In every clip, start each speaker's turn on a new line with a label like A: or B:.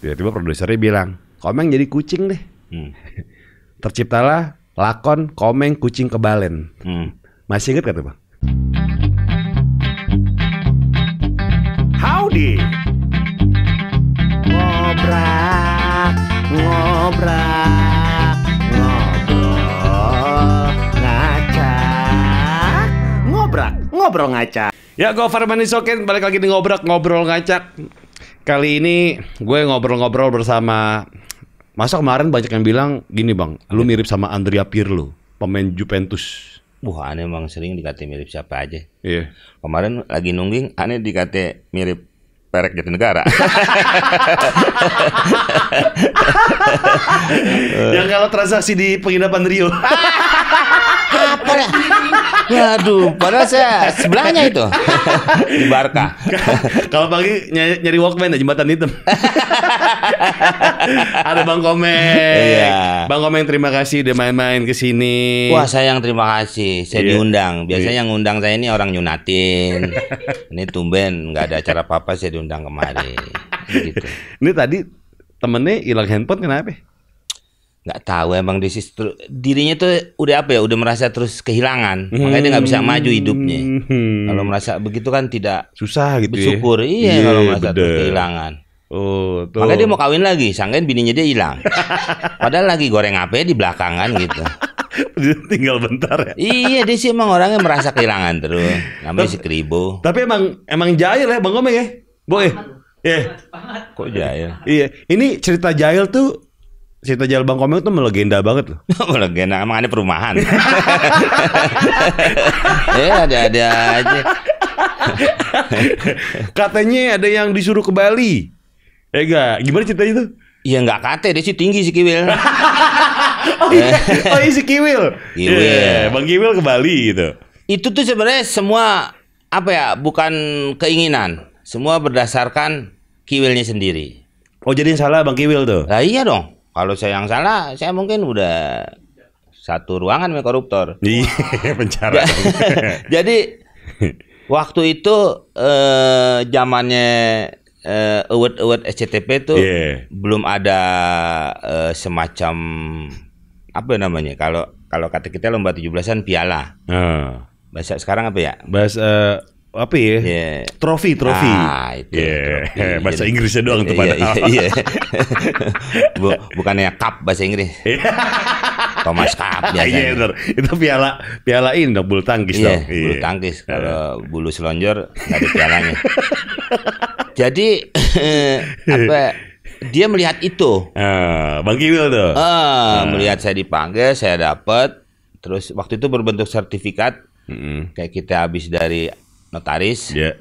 A: Tiba-tiba produsernya bilang, "Komeng jadi kucing deh." Hmm. Terciptalah lakon Komeng Kucing Kebalen. Hmm. Masih inget gak tuh, Bang? Howdy. Ngobrak, ngobrak, ngobrol, ngacak, ngobrak, ngobrol ngacak. Ya, gue Farman Isokin, balik lagi di ngobrak, ngobrol ngacak Kali ini gue ngobrol-ngobrol bersama Masa kemarin banyak yang bilang gini bang, lu mirip sama Andrea Pirlo, pemain Juventus. Wah aneh emang sering dikata mirip siapa aja. Iya. Kemarin lagi nungging, aneh dikata mirip perek negara. yang kalau transaksi di penginapan Rio. Apa ya? Waduh, padahal saya sebelahnya itu. Di Barca. Kalau pagi nyari, nyari Walkman ya jembatan itu. Ada Bang Komeng. Iya. Bang Komeng terima kasih udah main-main ke sini. Wah, saya yang terima kasih. Saya iya. diundang. Biasanya iya. yang undang saya ini orang Yunatin. ini tumben nggak ada acara apa-apa saya diundang kemari. gitu. Ini tadi temennya hilang handphone kenapa? nggak tahu emang Desi dirinya tuh udah apa ya udah merasa terus kehilangan hmm. makanya dia nggak bisa maju hidupnya hmm. kalau merasa begitu kan tidak susah gitu ya. bersyukur ya? iya kalau merasa terus kehilangan oh tuh. makanya dia mau kawin lagi sangkain bininya dia hilang padahal lagi goreng apa ya di belakangan gitu tinggal bentar ya iya dia sih emang orangnya merasa kehilangan terus namanya si kribo tapi emang emang jahil ya bang Komeng ya boy Iya. yeah. kok jahil iya ini cerita jahil tuh Cerita Jalan Bang Komeng tuh melegenda banget loh. melegenda, emang ada perumahan. ya eh, ada-ada aja. Katanya ada yang disuruh ke Bali. Eh gak, gimana ceritanya itu? Iya nggak kate dia sih tinggi si Kiwil. oh, iya. oh iya si Kiwil. Kiwil. Iya, iya, iya. Bang Kiwil ke Bali gitu. Itu tuh sebenarnya semua apa ya bukan keinginan, semua berdasarkan Kiwilnya sendiri. Oh jadi yang salah Bang Kiwil tuh? Nah, iya dong. Kalau saya yang salah, saya mungkin udah satu ruangan sama koruptor. di iya, penjara. Jadi waktu itu eh zamannya eh award award SCTP itu yeah. belum ada eh, semacam apa namanya? Kalau kalau kata kita lomba 17-an piala. Uh. Ah. Bahasa sekarang apa ya? Bahasa eh, apa ya? Yeah. Trofi, trofi. Ah, itu. Yeah. Trofi. Bahasa Inggrisnya doang tuh pada. Iya. iya, iya. bukannya cup bahasa Inggris. Thomas Cup ya Iya, benar. Itu piala piala ini dong, bulu tangkis yeah, dong. bulu yeah. tangkis. Iya. Kalau bulu selonjor tapi ada pialanya. Jadi apa dia melihat itu. Ah, Bang Kiwil tuh. Ah, ah. melihat saya dipanggil, saya dapat terus waktu itu berbentuk sertifikat. Mm -hmm. Kayak kita habis dari notaris. Iya. Yeah.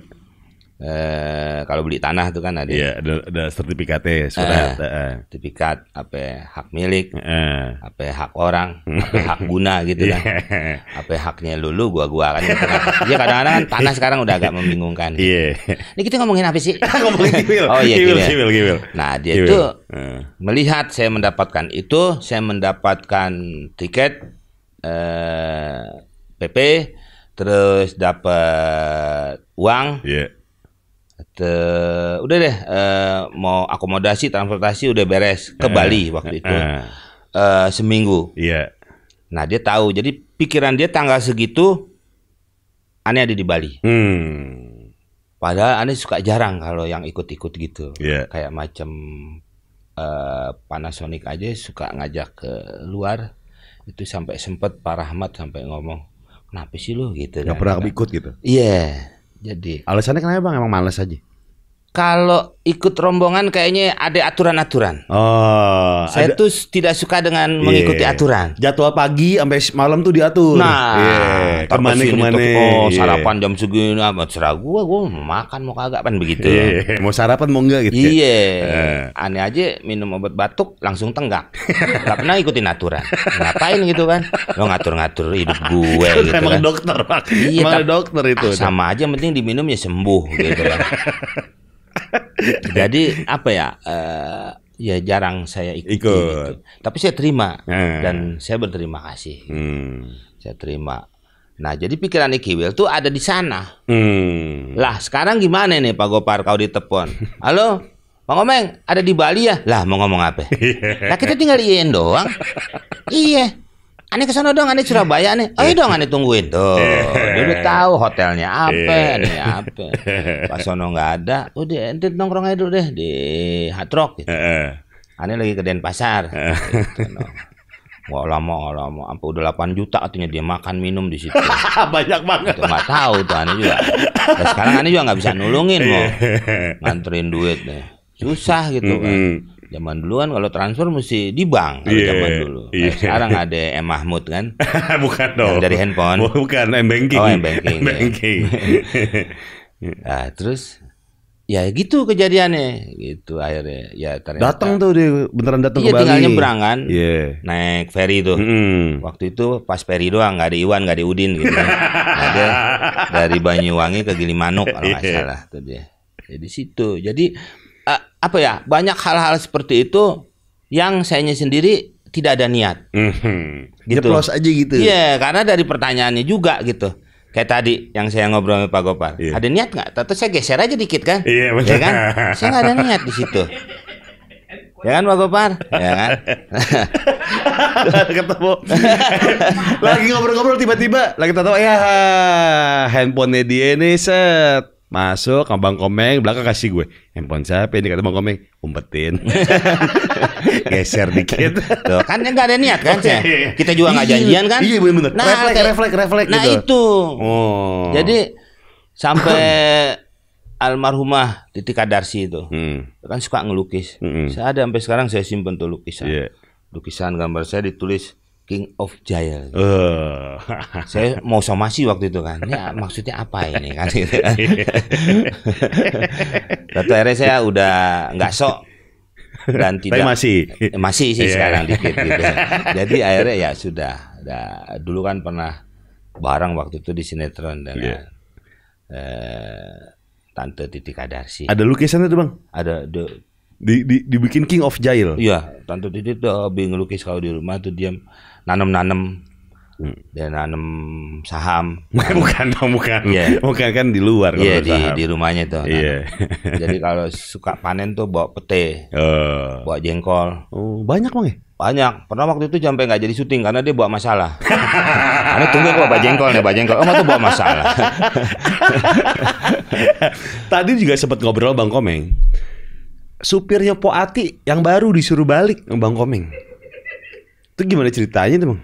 A: Uh, kalau beli tanah itu kan ada. Iya, ada, ada sertifikatnya, eh, surat. uh, sertifikat apa ya, hak milik, Uh. apa ya, hak orang, apa ya, hak guna gitu kan. Yeah. Apa haknya lulu gua-gua kan. Gitu kan. Iya kadang-kadang kan tanah sekarang udah agak membingungkan. Iya. Gitu. Ini kita ngomongin apa sih? ngomongin kiwil. Oh iya kiwil. Kiwil, Nah, dia itu uh. melihat saya mendapatkan itu, saya mendapatkan tiket eh PP terus dapat uang yeah. Te, udah deh uh, mau akomodasi transportasi udah beres ke uh, Bali waktu itu uh, uh, seminggu yeah. nah dia tahu jadi pikiran dia tanggal segitu aneh ada di Bali hmm. padahal aneh suka jarang kalau yang ikut-ikut gitu yeah. kayak macam uh, Panasonic aja suka ngajak ke luar itu sampai sempet Pak Rahmat sampai ngomong kenapa sih lu gitu nggak kan? pernah ikut gitu iya jadi alasannya kenapa bang emang males aja kalau ikut rombongan kayaknya ada aturan-aturan. Oh, saya ada... tuh tidak suka dengan yeah. mengikuti iya. aturan. Jadwal pagi sampai malam tuh diatur. Nah, yeah. kemana kemana. Oh, yeah. sarapan jam segini apa ah, cerah gua, gua mau makan mau kagak kan begitu. Yeah. Mau sarapan mau enggak gitu. Ya? Iya. Yeah. Uh. Aneh aja minum obat batuk langsung tenggak. Gak pernah ikutin aturan. Ngapain gitu kan? Lo ngatur-ngatur hidup gue gitu Emang kan. dokter, Pak. Iya, Emang dokter itu. Ah, sama aja penting diminumnya sembuh gitu kan. Jadi apa ya? Uh, ya jarang saya ikuti, gitu. ikut. Gitu. Tapi saya terima hmm. dan saya berterima kasih. Hmm. Saya terima. Nah, jadi pikiran Ikiwil tuh ada di sana. Hmm. Lah, sekarang gimana nih Pak Gopar kau ditepon. Halo, Pak Ngomeng, ada di Bali ya? Lah, mau ngomong apa? nah, kita tinggal iyain doang. iya. Aneh ke sana dong, aneh Surabaya aneh. Ayo dong aneh tungguin tuh. Dia udah tahu hotelnya apa, aneh iya. apa. Pas sono nggak ada, udah ente nongkrong aja dulu deh di Hard Rock gitu. Aneh lagi ke Denpasar. Gitu, Wah lama, lama, sampai udah 8 juta artinya dia makan minum di situ. Banyak banget. Itu nggak tahu tuh aneh juga. Dan nah, sekarang aneh juga nggak bisa nulungin iya. mau nganterin duit deh. Susah gitu kan. Zaman dulu kan kalau transfer mesti di bank kalau yeah, zaman dulu. Nah, Sekarang ada M Mahmud kan? Bukan dong. dari handphone. Bukan M banking. Oh M banking. M banking. Ya. nah, terus ya gitu kejadiannya gitu akhirnya ya ternyata datang tuh dia beneran datang iya, ke Bali tinggal nyebrang kan yeah. naik ferry tuh mm. waktu itu pas ferry doang nggak ada Iwan nggak ada Udin gitu kan. ada nah, dari Banyuwangi ke Gilimanuk kalau nggak yeah. salah tuh dia jadi ya, situ jadi uh, apa ya banyak hal-hal seperti itu yang sayanya sendiri tidak ada niat. Mm-hmm. Gitu. Jeplos aja gitu. Iya, yeah, karena dari pertanyaannya juga gitu. Kayak tadi yang saya ngobrol sama Pak Gopal. Yeah. Ada niat nggak? Tentu saya geser aja dikit kan. Iya, yeah, yeah, kan? saya nggak ada niat di situ. Ya kan Pak Gopar? Ya kan? Ketemu. lagi ngobrol-ngobrol tiba-tiba lagi tahu ya handphonenya dia nih set Masuk kambang Bang Komeng, belakang kasih gue. Handphone siapa ini? Kata Bang Komeng, umpetin. Geser dikit. Tuh, kan enggak ada niat kan, sih Kita juga nggak iya, janjian kan? Iya, bener. Nah, reflek reflek reflek nah gitu. itu. Oh. Jadi sampai almarhumah Titi Kadarsi itu. Hmm. Kan suka ngelukis. Hmm. Saya ada sampai sekarang saya simpen tuh lukisan. Yeah. Lukisan gambar saya ditulis King of Jail. Eh, Uh. Saya mau somasi waktu itu kan. Ini ya, maksudnya apa ini kan? Gitu kan? Tapi akhirnya saya udah nggak sok dan tidak Tapi masih masih sih yeah. sekarang dikit gitu. Jadi akhirnya ya sudah. Nah, dulu kan pernah bareng waktu itu di sinetron dengan yeah. eh, Tante Titi Kadarsi. Ada lukisannya tuh bang? Ada di, di, dibikin King of Jail. Iya, Tante Titi tuh eh, bingung ngelukis kalau di rumah tuh diam nanem-nanem hmm. dia nanem saham bukan dong bukan yeah. bukan kan di luar yeah, di, di rumahnya tuh yeah. Iya. jadi kalau suka panen tuh bawa pete uh. bawa jengkol oh, banyak bang ya banyak pernah waktu itu sampai nggak jadi syuting karena dia bawa masalah karena tunggu kok bawa jengkol nih bawa jengkol oh tuh bawa masalah tadi juga sempat ngobrol bang komeng supirnya Poati yang baru disuruh balik bang komeng itu gimana ceritanya tuh bang?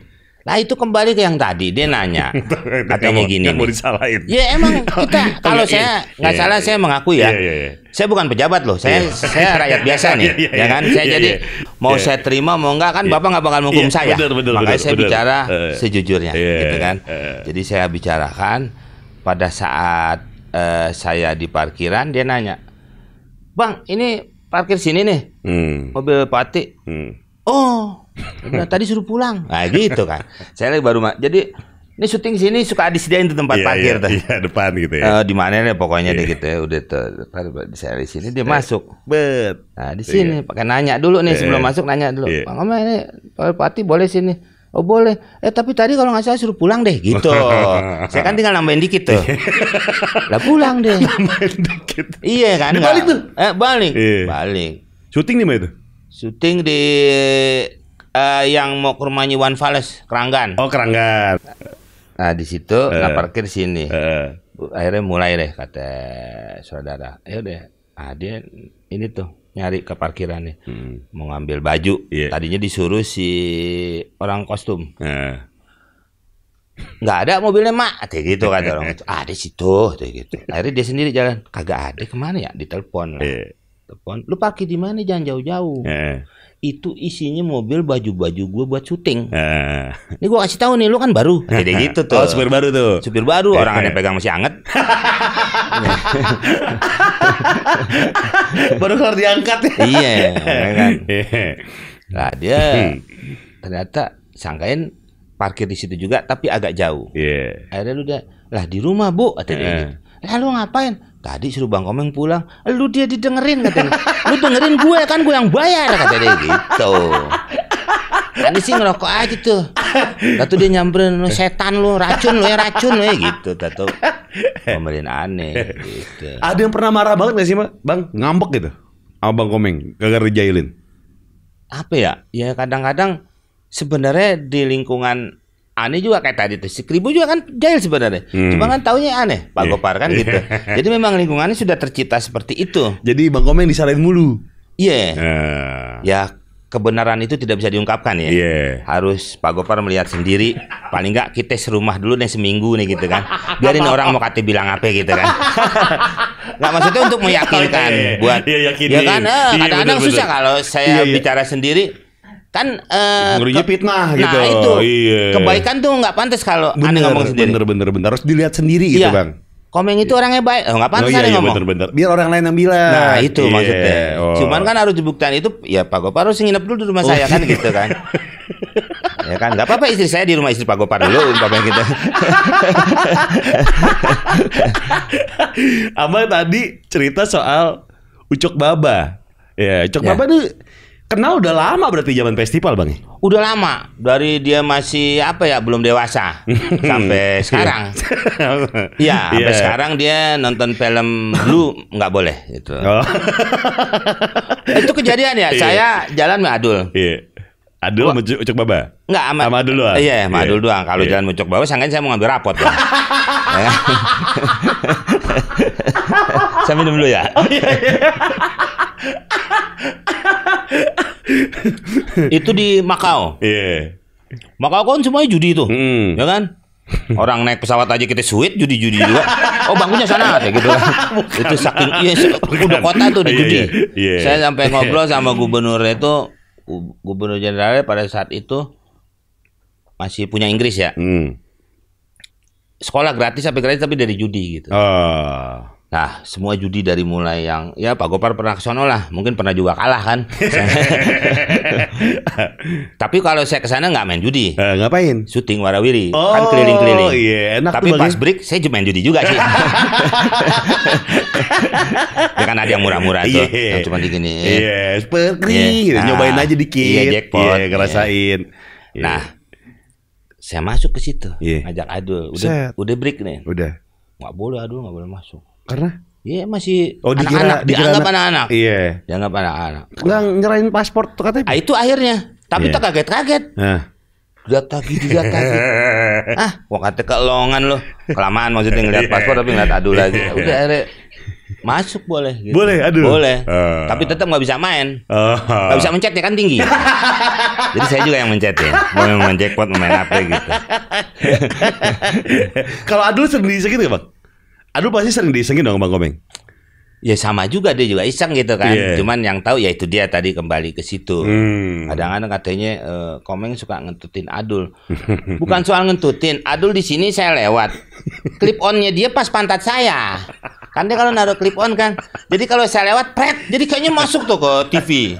A: Nah itu kembali ke yang tadi dia nanya katanya gini. mau disalahin. Ya emang oh, kita iya. kalau saya iya, iya. nggak yeah, salah yeah, saya mengakui ya. Yeah, saya bukan pejabat loh, saya saya rakyat biasa nih, ya kan? Saya jadi mau saya terima mau enggak kan Bapak nggak bakal menghukum saya. Betul, betul, Makanya betul, saya bicara sejujurnya, gitu kan? Jadi saya bicarakan pada saat uh, saya di parkiran dia nanya, Bang ini parkir sini nih, hmm. mobil Pati. Hmm. Oh tadi suruh pulang. Nah gitu kan. Saya lagi baru jadi ini syuting sini suka disediain di tempat yeah, parkir yeah, yeah, depan gitu ya. Uh, di mana nih pokoknya yeah. deh iya. gitu ya. Udah tuh di saya di sini dia yeah. masuk. Bet. Nah, di sini yeah. pakai nanya dulu nih yeah. sebelum iya. masuk nanya dulu. Yeah. Bang Omel ini Pati boleh sini. Oh boleh. Eh tapi tadi kalau nggak salah suruh pulang deh gitu. saya kan tinggal nambahin dikit tuh. Iya. lah pulang deh. nambahin dikit. Iya kan. Dia balik tuh. Eh balik. Yeah. Balik. Syuting di mana itu? Syuting di uh, yang mau ke rumahnya Wan Fales, Keranggan. Oh, Keranggan. Nah, di situ uh, nah parkir sini. Uh, Akhirnya mulai deh kata saudara. Ayo ya deh. Ah, dia ini tuh nyari ke parkirannya. Hmm. Mau ngambil baju. Yeah. Tadinya disuruh si orang kostum. Uh. Nggak ada mobilnya mak kayak gitu kan orang ah, ada situ kayak gitu akhirnya dia sendiri jalan kagak ada kemana ya ditelepon lah yeah. telepon lu parkir di mana jangan jauh-jauh yeah itu isinya mobil baju-baju gue buat syuting. Uh. Ini gue kasih tahu nih, lu kan baru. Jadi gitu tuh. Oh, supir baru tuh. Supir baru, orang ada pegang masih anget. baru keluar diangkat. Iya, ya. iya, kan. Nah dia ternyata sangkain parkir di situ juga, tapi agak jauh. Iya. Yeah. Akhirnya lu udah lah di rumah bu, atau uh. Lalu ngapain? Tadi suruh Bang Komeng pulang, lu dia didengerin katanya. Lu dengerin gue kan gue yang bayar katanya gitu. Tadi sih ngerokok aja gitu. tuh. tato dia nyamperin lu setan lu, racun lu ya racun lu ya gitu. tato pemberian aneh gitu. Ada yang pernah marah banget gak sih, Bang? Ngambek gitu. Abang Komeng kagak dijailin. Apa ya? Ya kadang-kadang sebenarnya di lingkungan aneh juga kayak tadi tuh si Kribo juga kan jahil sebenarnya hmm. cuma kan taunya aneh Pak yeah. Gopar kan iya. gitu jadi memang lingkungannya sudah tercipta seperti itu jadi Bang Komeng disalahin mulu iya yeah. uh. ya kebenaran itu tidak bisa diungkapkan ya yeah. harus Pak Gopar melihat sendiri paling nggak kita serumah dulu nih seminggu nih gitu kan biarin orang mau kata bilang apa gitu kan nggak maksudnya untuk meyakinkan iya, iya. buat yakin. ya kan eh, kadang-kadang susah kalau saya bicara sendiri kan uh, ke, fitnah nah, gitu. Nah itu iya. kebaikan tuh nggak pantas kalau bener, aneh ngomong sendiri. Bener bener bener harus dilihat sendiri gitu, iya. gitu bang. Komeng itu orangnya baik, oh nggak pantas oh, iya, iya, ngomong. Bener, bener. Biar orang lain yang bilang. Nah, nah itu yeah. maksudnya. Oh. Cuman kan harus dibuktikan itu, ya Pak Gopar harus nginep dulu di rumah oh. saya kan iya. gitu kan. ya kan nggak apa-apa istri saya di rumah istri Pak Gopar dulu umpamanya kita gitu. Abang tadi cerita soal Ucok Baba ya Ucok ya. Baba tuh Kenal udah lama berarti zaman festival bang? Udah lama dari dia masih apa ya belum dewasa sampai iya. sekarang. Iya sampai yeah. sekarang dia nonton film dulu nggak boleh itu. Oh. itu kejadian ya. Yeah. Saya jalan sama Adul. Yeah. Adul sama Ucok Baba? Enggak, sama, sama Adul doang. Iya, sama Adul iya. doang. Kalau yeah. jalan Ucok Baba, sangkain saya mau ngambil rapot. Saya minum dulu ya. Oh, iya, iya. itu di Makau. Iya. Yeah. Makau kan semuanya judi itu. Mm. Ya kan? Orang naik pesawat aja kita sweet judi-judi juga. Oh bangunnya sana ya gitu. Bukan. Itu saking iya udah kota tuh di iya, judi. Yeah, yeah, Saya sampai ngobrol sama gubernur itu gubernur jenderal pada saat itu masih punya Inggris ya. Mm. Sekolah gratis sampai gratis tapi dari judi gitu. Uh. Nah, semua judi dari mulai yang ya Pak Gopar pernah ke lah, mungkin pernah juga kalah kan. Tapi kalau saya ke sana nggak main judi. Eh, ngapain? Syuting warawiri, oh, kan keliling-keliling. Iya, Tapi pas bagi... break saya main judi juga sih. ya kan ada yang murah-murah tuh, yeah. yang cuma digini. Iya, yeah, seperti yeah. nyobain aja dikit. Iya, yeah, jackpot. Yeah, ngerasain. Yeah. Nah, saya masuk ke situ, yeah. ngajak Adul. Udah udah break nih. Udah. Nggak boleh Adul nggak boleh masuk karena Iya masih oh, anak-anak dikira, dianggap anak-anak. Iya. Dianggap anak-anak. Enggak nyerahin paspor tuh katanya. Ah, itu akhirnya. Tapi yeah. tak kaget-kaget. Nah. Lihat lagi, lihat lagi. ah, gua kata kelongan loh. Kelamaan maksudnya ngeliat iya. paspor tapi ngeliat aduh lagi. Iya. Udah akhirnya masuk boleh gitu. boleh aduh boleh uh. tapi tetap gak bisa main ah. nggak Gak bisa mencet ya kan tinggi jadi saya juga yang mencet ya mau yang main jackpot main apa gitu kalau aduh sendiri segitu gak ya, bang Aduh pasti sering diisengin dong Bang Komeng. Ya sama juga dia juga iseng gitu kan. Yeah. Cuman yang tahu ya itu dia tadi kembali ke situ. Hmm. Kadang-kadang katanya uh, Komeng suka ngentutin Adul. Bukan soal ngentutin, Adul di sini saya lewat. Clip onnya dia pas pantat saya. Kan dia kalau naruh clip on kan. Jadi kalau saya lewat, pret. Jadi kayaknya masuk tuh ke TV.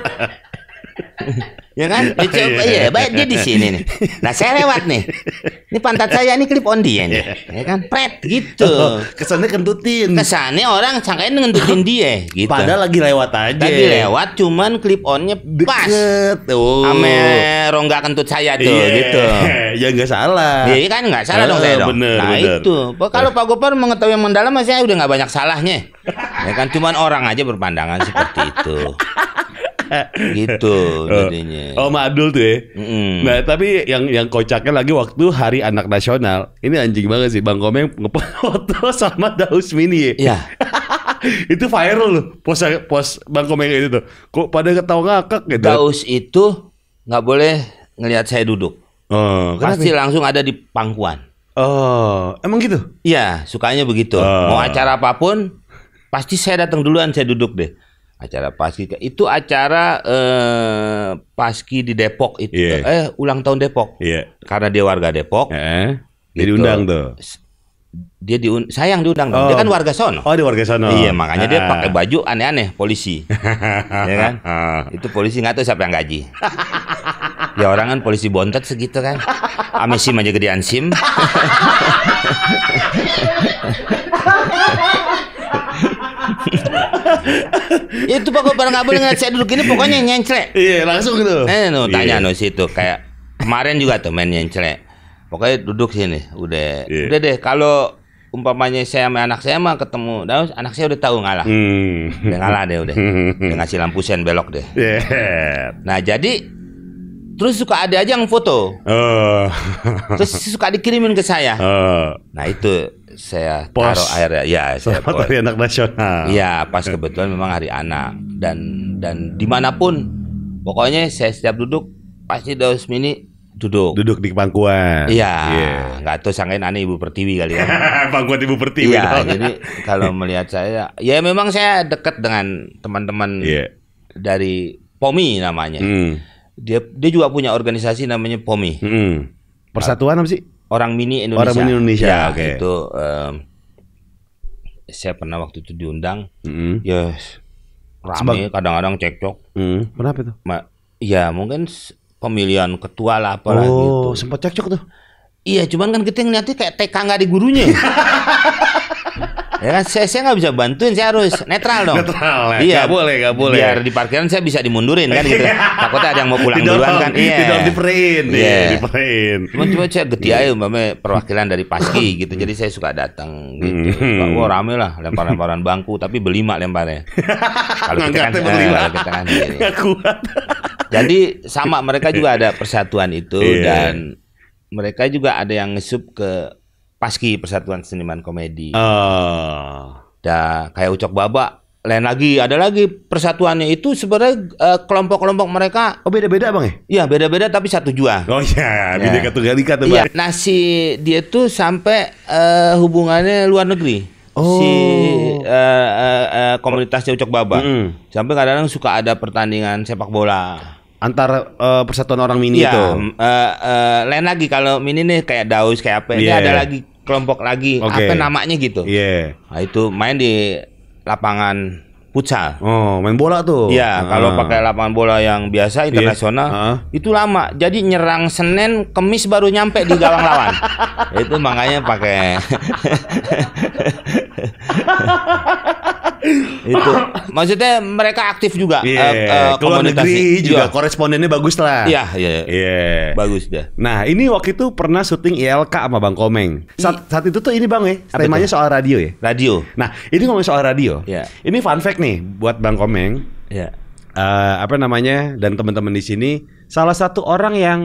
A: ya kan? Iya. Dia iya, iya. baik dia di sini nih. Nah saya lewat nih. Ini pantat saya ini clip on dia nih, iya. ya kan? Pret gitu. Oh, kesannya kentutin. Kesannya orang sangkain kentutin dia. Gitu. Padahal lagi lewat aja. Lagi lewat, cuman clip onnya pas. Tuh. Oh. Ame rongga kentut saya tuh, yeah. gitu. Ya nggak salah. Iya kan nggak salah oh, dong saya ah, dong. nah bener. itu. Kalau Pak Gopar mengetahui yang mendalam, saya udah nggak banyak salahnya. ya kan? Cuman orang aja berpandangan seperti itu gitu oh. jadinya. Oh, Abdul tuh ya. Mm. Nah, tapi yang yang kocaknya lagi waktu Hari Anak Nasional. Ini anjing banget sih Bang Komeng ngefoto sama Daus Mini ya. Iya. itu viral loh pos pos Bang Komeng itu tuh. Kok pada ketawa ngakak gitu. Daus itu nggak boleh ngelihat saya duduk. Oh, Pasti kenapa? Ya? langsung ada di pangkuan. Oh, emang gitu? Iya, sukanya begitu. Oh. Mau acara apapun, pasti saya datang duluan, saya duduk deh acara paski itu acara eh, paski di Depok itu yeah. eh ulang tahun Depok yeah. karena dia warga Depok eh, gitu. dia diundang tuh dia diun sayang diundang oh. dia kan warga sono oh dia warga sono iya makanya ah. dia pakai baju aneh-aneh polisi ya kan ah. itu polisi nggak tahu siapa yang gaji ya orang kan polisi bontot segitu kan Amesim aja gedean sim itu pokoknya barang boleh ngeliat saya duduk ini pokoknya nyencre. Iya, langsung gitu. Eh, no, iya. tanya yeah. no situ kayak kemarin juga tuh main nyencre. Pokoknya duduk sini, udah, yeah. udah deh. Kalau umpamanya saya sama anak saya mah ketemu nah, anak saya udah tahu ngalah. Hmm. Udah ngalah deh udah. udah ngasih lampu sen belok deh. Yeah. Nah, jadi terus suka ada aja yang foto. Uh. terus suka dikirimin ke saya. Uh. Nah, itu saya Pos. taruh air ya iya, saya Selamat Hari Anak Nasional. ya pas kebetulan memang Hari Anak dan dan dimanapun pokoknya saya setiap duduk pasti dos Mini duduk duduk di pangkuan iya yeah. nggak tahu sangkain aneh ibu pertiwi kali ya pangkuan ibu pertiwi iya, dong. jadi kalau melihat saya ya memang saya dekat dengan teman-teman yeah. dari POMI namanya mm. dia dia juga punya organisasi namanya POMI mm. persatuan apa sih orang mini Indonesia. Orang mini Indonesia. Ya, okay. itu um, saya pernah waktu itu diundang. Mm -hmm. Ya Ramai kadang-kadang cekcok. Mm. Kenapa itu? Ma ya mungkin pemilihan ketua lah apa oh, gitu. sempat cekcok tuh. Iya, cuman kan kita ngeliatnya kayak TK nggak di gurunya. ya kan saya saya nggak bisa bantuin saya harus netral dong netral ya. iya boleh gak boleh biar di parkiran saya bisa dimundurin kan gitu iya. takutnya ada yang mau pulang duluan kan iya tidak diperin iya, iya. diperin cuma cuma saya gede aja umpamanya perwakilan dari paski gitu jadi saya suka datang gitu hmm. wah rame lah lempar lemparan bangku tapi berlima lemparnya kalau kita kan berlima eh, kita kan gitu. nggak kuat jadi sama mereka juga ada persatuan itu iya. dan mereka juga ada yang ngesup ke Paski Persatuan Seniman Komedi. Uh. Eh. Dah kayak Ucok Baba. Lain lagi, ada lagi persatuannya itu sebenarnya uh, kelompok-kelompok mereka. Oh beda-beda bang ya? Iya beda-beda tapi satu jua. Oh iya, yeah. beda kata ika kata bang. Iya. Nah si dia tuh sampai uh, hubungannya luar negeri. Oh. Si uh, uh, uh, komunitasnya Ucok Baba. Mm. Sampai kadang-kadang suka ada pertandingan sepak bola antar uh, persatuan orang mini ya, itu. Uh, uh, lain lagi kalau mini nih kayak Daus kayak apa. Yeah. Ini iya, ada iya. lagi kelompok lagi okay. apa namanya gitu. Iya. Yeah. Nah, itu main di lapangan futsal. Oh, main bola tuh. Iya, uh. kalau pakai lapangan bola yang biasa iya. internasional yeah. uh. itu lama. Jadi nyerang Senin, Kemis baru nyampe di gawang lawan. itu makanya pakai itu maksudnya mereka aktif juga yeah. Iya. uh, uh, eh, keluar negeri juga, yeah. korespondennya bagus lah iya iya yeah. Iya. bagus deh. nah ini waktu itu pernah syuting ILK sama Bang Komeng saat, saat itu tuh ini Bang ya temanya soal radio ya radio nah ini ngomong soal radio yeah. ini fun fact nih nih buat Bang Komeng. Ya. Yeah. Uh, apa namanya dan teman-teman di sini salah satu orang yang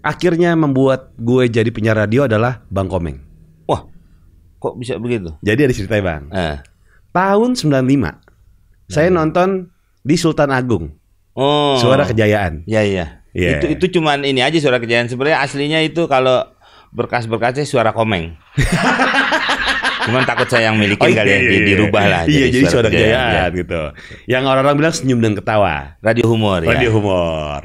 A: akhirnya membuat gue jadi penyiar radio adalah Bang Komeng. Wah, kok bisa begitu? Jadi ada cerita Bang. Eh. Tahun 95 hmm. saya nonton di Sultan Agung. Oh. Suara Kejayaan. Iya, iya. Yeah. Ya. Itu itu cuman ini aja suara kejayaan. Sebenarnya aslinya itu kalau berkas-berkasnya suara komeng. Cuman takut saya yang milikin oh, kali ya, iya, iya, iya. dirubah lah. Iya, jadi suara kejayaan iya. gitu. Yang orang-orang bilang senyum dan ketawa. Radio humor Radio ya. Radio humor.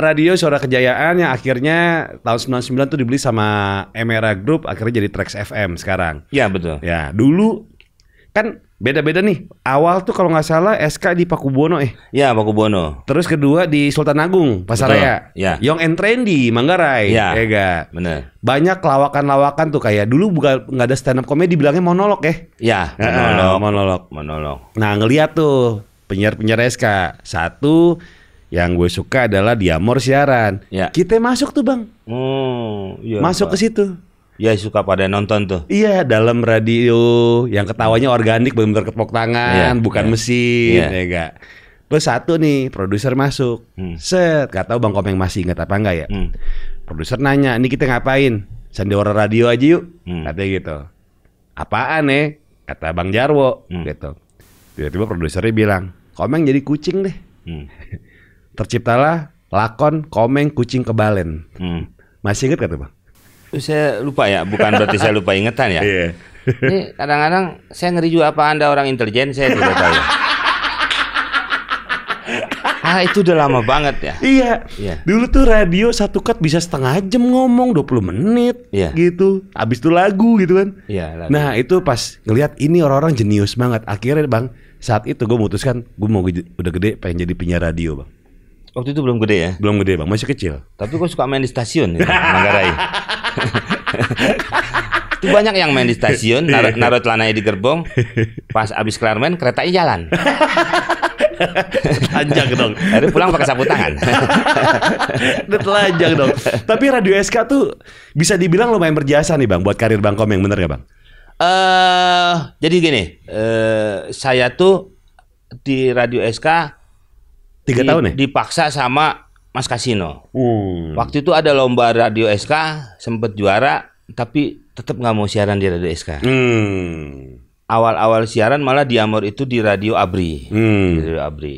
A: Radio Suara Kejayaan yang akhirnya tahun 99 tuh dibeli sama Emera Group akhirnya jadi Trax FM sekarang. Iya betul. Ya, dulu kan Beda-beda nih. Awal tuh kalau nggak salah SK di Pakubono eh. Ya, Pakubono. Terus kedua di Sultan Agung, Pasaraya. Ya. Young and Trendy, Manggarai. Ya, Ega. Ya Bener. Banyak lawakan-lawakan tuh kayak dulu bukan nggak ada stand up comedy bilangnya monolog eh Ya, monolog. Nah, monolog. Monolog. Nah, ngeliat tuh penyiar-penyiar SK. Satu yang gue suka adalah Diamor siaran. Ya. Kita masuk tuh, Bang. Oh, iya. Masuk ke situ. Iya suka pada nonton tuh. Iya dalam radio yang ketawanya organik benar-benar tangan, iya, bukan iya. mesin, Iya ya enggak. Terus satu nih produser masuk, hmm. set gak tahu bang Komeng masih ingat apa enggak ya? Hmm. Produser nanya, ini kita ngapain? Sandiwara radio aja yuk, hmm. katanya gitu. Apaan nih? Eh? Kata bang Jarwo, hmm. gitu. Tiba-tiba produsernya bilang, Komeng jadi kucing deh. Hmm. Terciptalah lakon Komeng kucing kebalen. Hmm. Masih inget kata bang? saya lupa ya, bukan berarti saya lupa ingetan ya. Iya. Ini kadang-kadang saya ngeri juga apa Anda orang intelijen, saya tidak tahu. Ya. Ah itu udah lama banget ya. Iya. iya. Dulu tuh radio satu cut bisa setengah jam ngomong 20 menit iya. gitu. abis itu lagu gitu kan. Iya, Yeah, Nah, itu pas ngelihat ini orang-orang jenius banget. Akhirnya Bang, saat itu gue memutuskan gue mau gede, udah gede pengen jadi penyiar radio, Bang. Waktu itu belum gede ya? Belum gede, Bang. Masih kecil. Tapi gue suka main di stasiun ya, Manggarai. Itu banyak yang main di stasiun, iya. naruh, naruh celananya di gerbong, pas abis kelar main keretanya jalan. telanjang dong. Aduh pulang pakai sapu tangan. telanjang dong. Tapi Radio SK tuh bisa dibilang lumayan berjasa nih Bang buat karir Bang Kom yang bener ya Bang? uh, jadi gini, uh, saya tuh di Radio SK tiga di, tahun ya? Dipaksa sama Mas Kasino.
B: Hmm.
A: Waktu itu ada lomba radio SK, sempet juara, tapi tetap nggak mau siaran di radio SK. awal hmm. Awal-awal siaran malah di Amor itu di radio Abri. Hmm. radio Abri.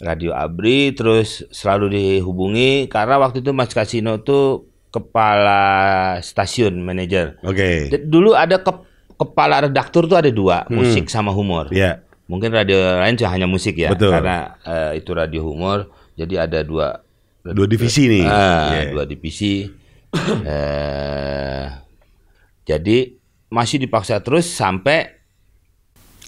A: Radio Abri terus selalu dihubungi karena waktu itu Mas Kasino tuh kepala stasiun manajer. Oke. Okay. Dulu ada ke kepala redaktur tuh ada dua, hmm. musik sama humor. Iya. Yeah. Mungkin radio lain hanya musik ya, Betul. karena uh, itu radio humor jadi ada dua dua divisi nih. Ah, yeah. dua divisi. eh, jadi masih dipaksa terus sampai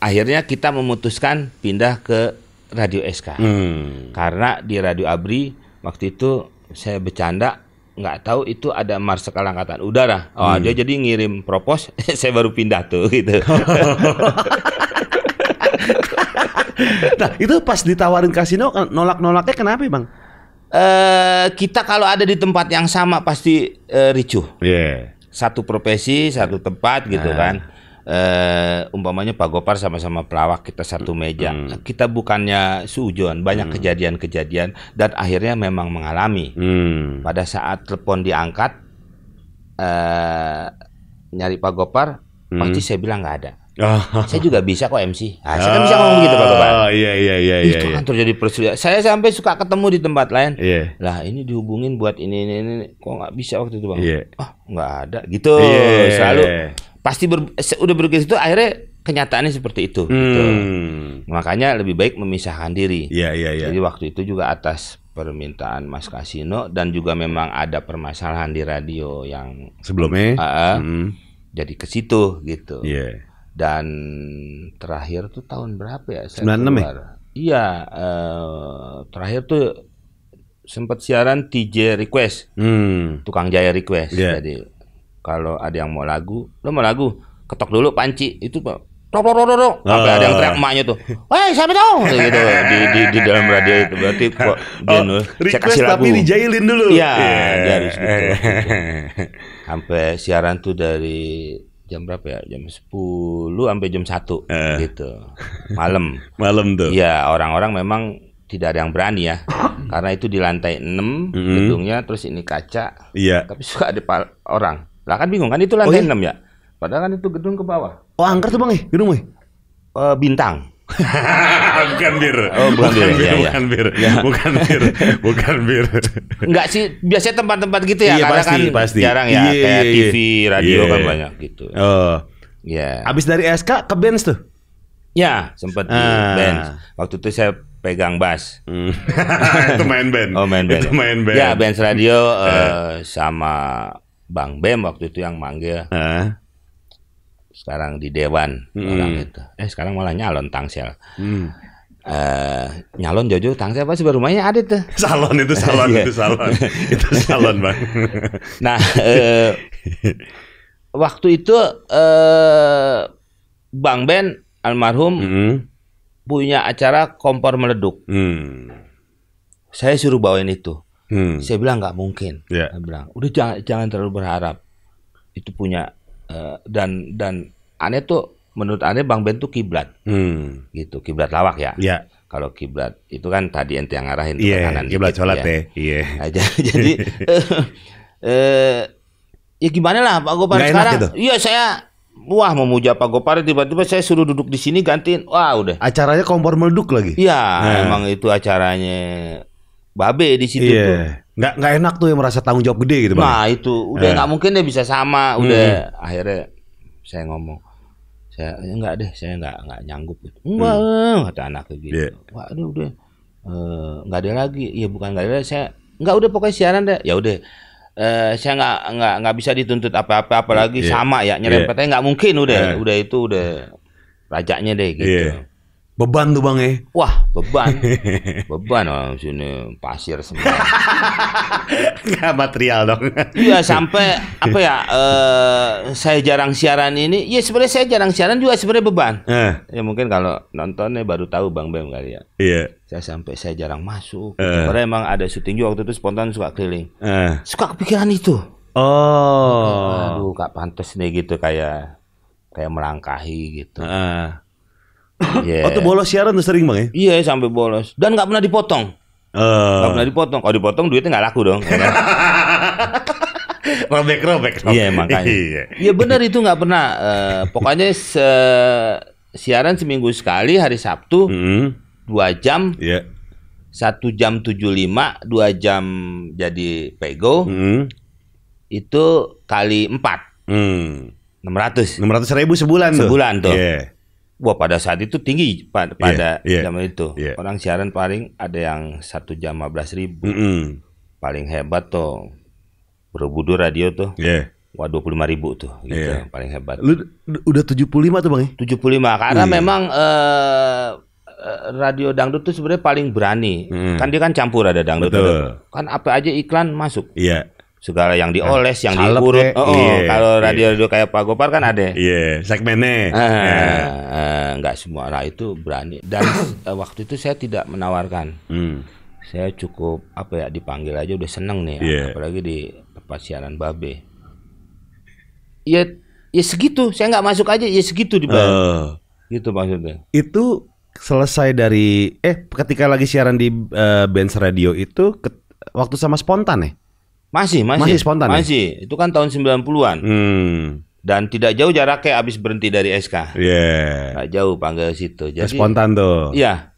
A: akhirnya kita memutuskan pindah ke radio SK hmm. karena di radio Abri waktu itu saya bercanda nggak tahu itu ada marsekal angkatan udara oh hmm. dia jadi ngirim propos saya baru pindah tuh gitu nah itu pas ditawarin kasino kan nolak-nolaknya kenapa bang? Uh, kita kalau ada di tempat yang sama pasti uh, ricuh. Yeah. Satu profesi, satu tempat gitu nah. kan. Uh, umpamanya Pak Gopar sama-sama pelawak kita satu hmm. meja. Hmm. Kita bukannya sujon, banyak hmm. kejadian-kejadian hmm. dan akhirnya memang mengalami. Hmm. Pada saat telepon diangkat uh, nyari Pak Gopar, hmm. pasti saya bilang nggak ada. Oh. Saya juga bisa kok MC. Nah, saya kan bisa ngomong gitu Pak Bapak. Oh iya iya iya iya. Itu kan iya. terjadi persetujuan. Saya sampai suka ketemu di tempat lain. Iya. Yeah. Lah ini dihubungin buat ini ini, ini. kok nggak bisa waktu itu Bang? Iya. Yeah. Oh nggak ada gitu. Yeah. Iya, iya. Selalu pasti ber, udah berkes itu akhirnya kenyataannya seperti itu. Gitu. Hmm. Gitu. Makanya lebih baik memisahkan diri. Iya yeah, iya yeah, iya. Yeah. Jadi waktu itu juga atas permintaan Mas Kasino dan juga memang ada permasalahan di radio yang sebelumnya. Uh, mm. Jadi ke situ gitu. Iya. Yeah dan terakhir tuh tahun berapa ya? Saya 96 ya? keluar. ya? Iya, uh, terakhir tuh sempat siaran TJ request. Hmm. Tukang Jaya request. Yeah. Jadi kalau ada yang mau lagu, lo mau lagu, ketok dulu panci. Itu Rok, rok, rok, rok. Sampai oh. ada yang teriak ah. emaknya tuh. Woi, siapa dong? gitu di, di, di dalam radio itu berarti kok oh, dia oh, request saya kasih lagu. tapi dijailin dulu. Iya, yeah. harus gitu. Sampai siaran tuh dari jam berapa ya jam 10 sampai jam 1 uh, eh. gitu malam malam tuh iya orang-orang memang tidak ada yang berani ya karena itu di lantai 6 mm -hmm. gedungnya terus ini kaca iya tapi suka ada orang lah kan bingung kan itu lantai oh, iya? 6 ya padahal kan itu gedung ke bawah oh angker tuh bang eh gedung eh uh, bintang
B: bukan bir. Oh, bukan, bukan bir, ya, ya, bukan
A: bir. Ya. Bukan bir. Bukan bir. Enggak sih, biasanya tempat-tempat gitu ya, iya, karena pasti, kan pasti. jarang ya yeah, kayak yeah, TV, iya. radio yeah. kan iya. banyak gitu. Oh. Ya. Yeah. Abis dari SK ke Benz tuh. Ya, sempat ah. di Benz. Waktu itu saya pegang bass. Hmm. itu main band. Oh, main band. Itu ya? main ya, band. Ya, Benz Radio uh, sama Bang Bem waktu itu yang manggil. Ah sekarang di dewan hmm. orang itu eh sekarang malah nyalon tangsel hmm. Uh, nyalon Jojo tangsel apa baru rumahnya ada tuh salon itu salon iya. itu salon itu salon bang nah uh, waktu itu uh, Bang Ben almarhum mm -hmm. punya acara kompor meleduk mm. saya suruh bawain itu mm. saya bilang nggak mungkin yeah. saya bilang udah jangan jangan terlalu berharap itu punya Eh, dan dan aneh tuh menurut aneh Bang Ben tuh kiblat. Hmm. Gitu, kiblat lawak ya. yeah. Kalau kiblat itu kan tadi ente yang ngarahin yeah, ke iya, kanan. kiblat sholat ya. ya. Iya. Yeah. Nah, jadi eh uh, ya gimana lah Pak Gopar Nggak sekarang? Gitu. Iya, saya Wah memuja Pak Gopar tiba-tiba saya suruh duduk di sini gantiin. Wah udah. Acaranya kompor meleduk lagi. Iya, nah. emang itu acaranya babe di situ yeah. tuh. Nggak nggak enak tuh yang merasa tanggung jawab gede gitu, Bang. Nah, itu udah eh. nggak mungkin deh bisa sama, hmm. udah hmm. akhirnya saya ngomong saya enggak ya deh, saya gitu. hmm. enggak enggak nyanggup gitu. Enggak, hmm. kata anaknya gitu. Yeah. Wah, udah udah eh, uh, ada lagi. Iya, bukan enggak ada, saya enggak udah pokoknya siaran deh. Ya udah. Uh, saya nggak nggak nggak bisa dituntut apa-apa apalagi yeah. sama ya iya. nyerempetnya yeah. nggak mungkin udah yeah. udah itu udah iya. rajanya deh gitu. Yeah. Beban tuh bang eh, Wah beban, beban oh, sini pasir semua. Gak material dong. Iya sampai apa ya? Uh, saya jarang siaran ini. Iya sebenarnya saya jarang siaran juga sebenarnya beban. Eh. Ya mungkin kalau nontonnya baru tahu bang Bem kali ya. Iya. Saya sampai saya jarang masuk. Eh. Karena emang ada syuting juga waktu itu spontan suka keliling. Eh. Suka kepikiran itu. Oh. Aduh, gak pantas nih gitu kayak kayak merangkahi gitu. Eh. Yeah. Waktu bolos siaran tuh sering bang ya? Iya sampai bolos dan nggak pernah dipotong. Uh. Eh. Gak pernah dipotong. Kalau dipotong duitnya nggak laku dong. Ya kan? robek robek. Iya yeah, makanya. Iya yeah. benar itu nggak pernah. Uh, pokoknya se siaran seminggu sekali hari Sabtu mm. dua jam. Yeah. Satu jam tujuh lima, dua jam jadi pego. Mm. Itu kali empat. Hmm. enam ratus, enam ratus ribu sebulan, sebulan tuh tuh iya. yeah. Wah pada saat itu tinggi iya, pada, pada iya, yeah, zaman itu yeah. orang siaran paling ada yang satu jam lima belas ribu mm -hmm. paling hebat tuh berbudur radio tuh yeah. Wah lima ribu tuh gitu yeah. paling hebat Lu udah lima tuh bang ya? tujuh puluh lima karena yeah. memang uh, radio dangdut tuh sebenarnya paling berani mm. kan dia kan campur ada dangdut Betul. kan apa aja iklan masuk Iya yeah segala yang nah, dioles, yang diurut. Ya. Oh, oh. Iya, yeah, kalau iya. radio-radio kayak Pak Gopar kan ada. Iya, yeah. segmennya. Ah, yeah. Ah, enggak semua lah itu berani. Dan eh, waktu itu saya tidak menawarkan. Hmm. Saya cukup apa ya dipanggil aja udah seneng nih, yeah. apalagi di tempat siaran Babe. Ya, ya segitu. Saya nggak masuk aja, ya segitu di Uh. Gitu maksudnya. Itu selesai dari eh ketika lagi siaran di uh, Benz Radio itu ke, waktu sama spontan ya? Masih, masih. Masih spontan. Ya? Masih. Ya? Itu kan tahun 90-an. Hmm. Dan tidak jauh jaraknya habis berhenti dari SK. Iya. Yeah. jauh panggil situ. Jadi, spontan tuh. Iya.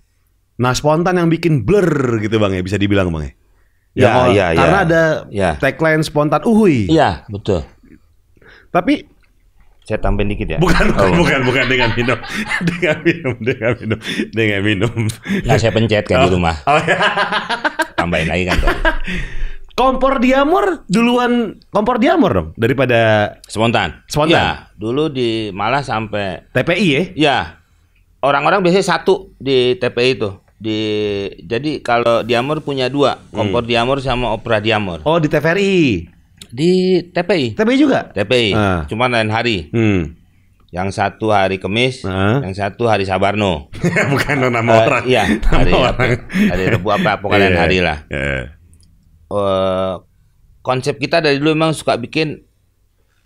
A: Nah spontan yang bikin blur gitu bang ya bisa dibilang bang ya. Ya, ya, ya karena ya. ada ya. tagline spontan uhui. Iya betul. Tapi saya tambahin dikit ya. Bukan, bukan, oh. bukan, bukan dengan minum, dengan minum, dengan minum, dengan minum. Nah, saya pencet kan oh. di rumah. Oh, ya. Tambahin lagi kan. Kompor diamor duluan kompor diamor dong daripada spontan. Spontan. Ya, dulu di malah sampai TPI ya? Ya. Orang-orang biasanya satu di TPI itu. Di jadi kalau diamor punya dua, kompor hmm. diamor sama opera diamor. Oh, di TVRI. Di TPI. TPI juga? TPI. Ah. Cuma lain hari. Hmm. Yang satu hari Kemis, uh. yang satu hari Sabarno. Bukan nama uh, orang. Iya, nama hari, orang. Hari Rebu apa, pokoknya yeah. hari iya. lah. Yeah. Eh, konsep kita dari dulu memang suka bikin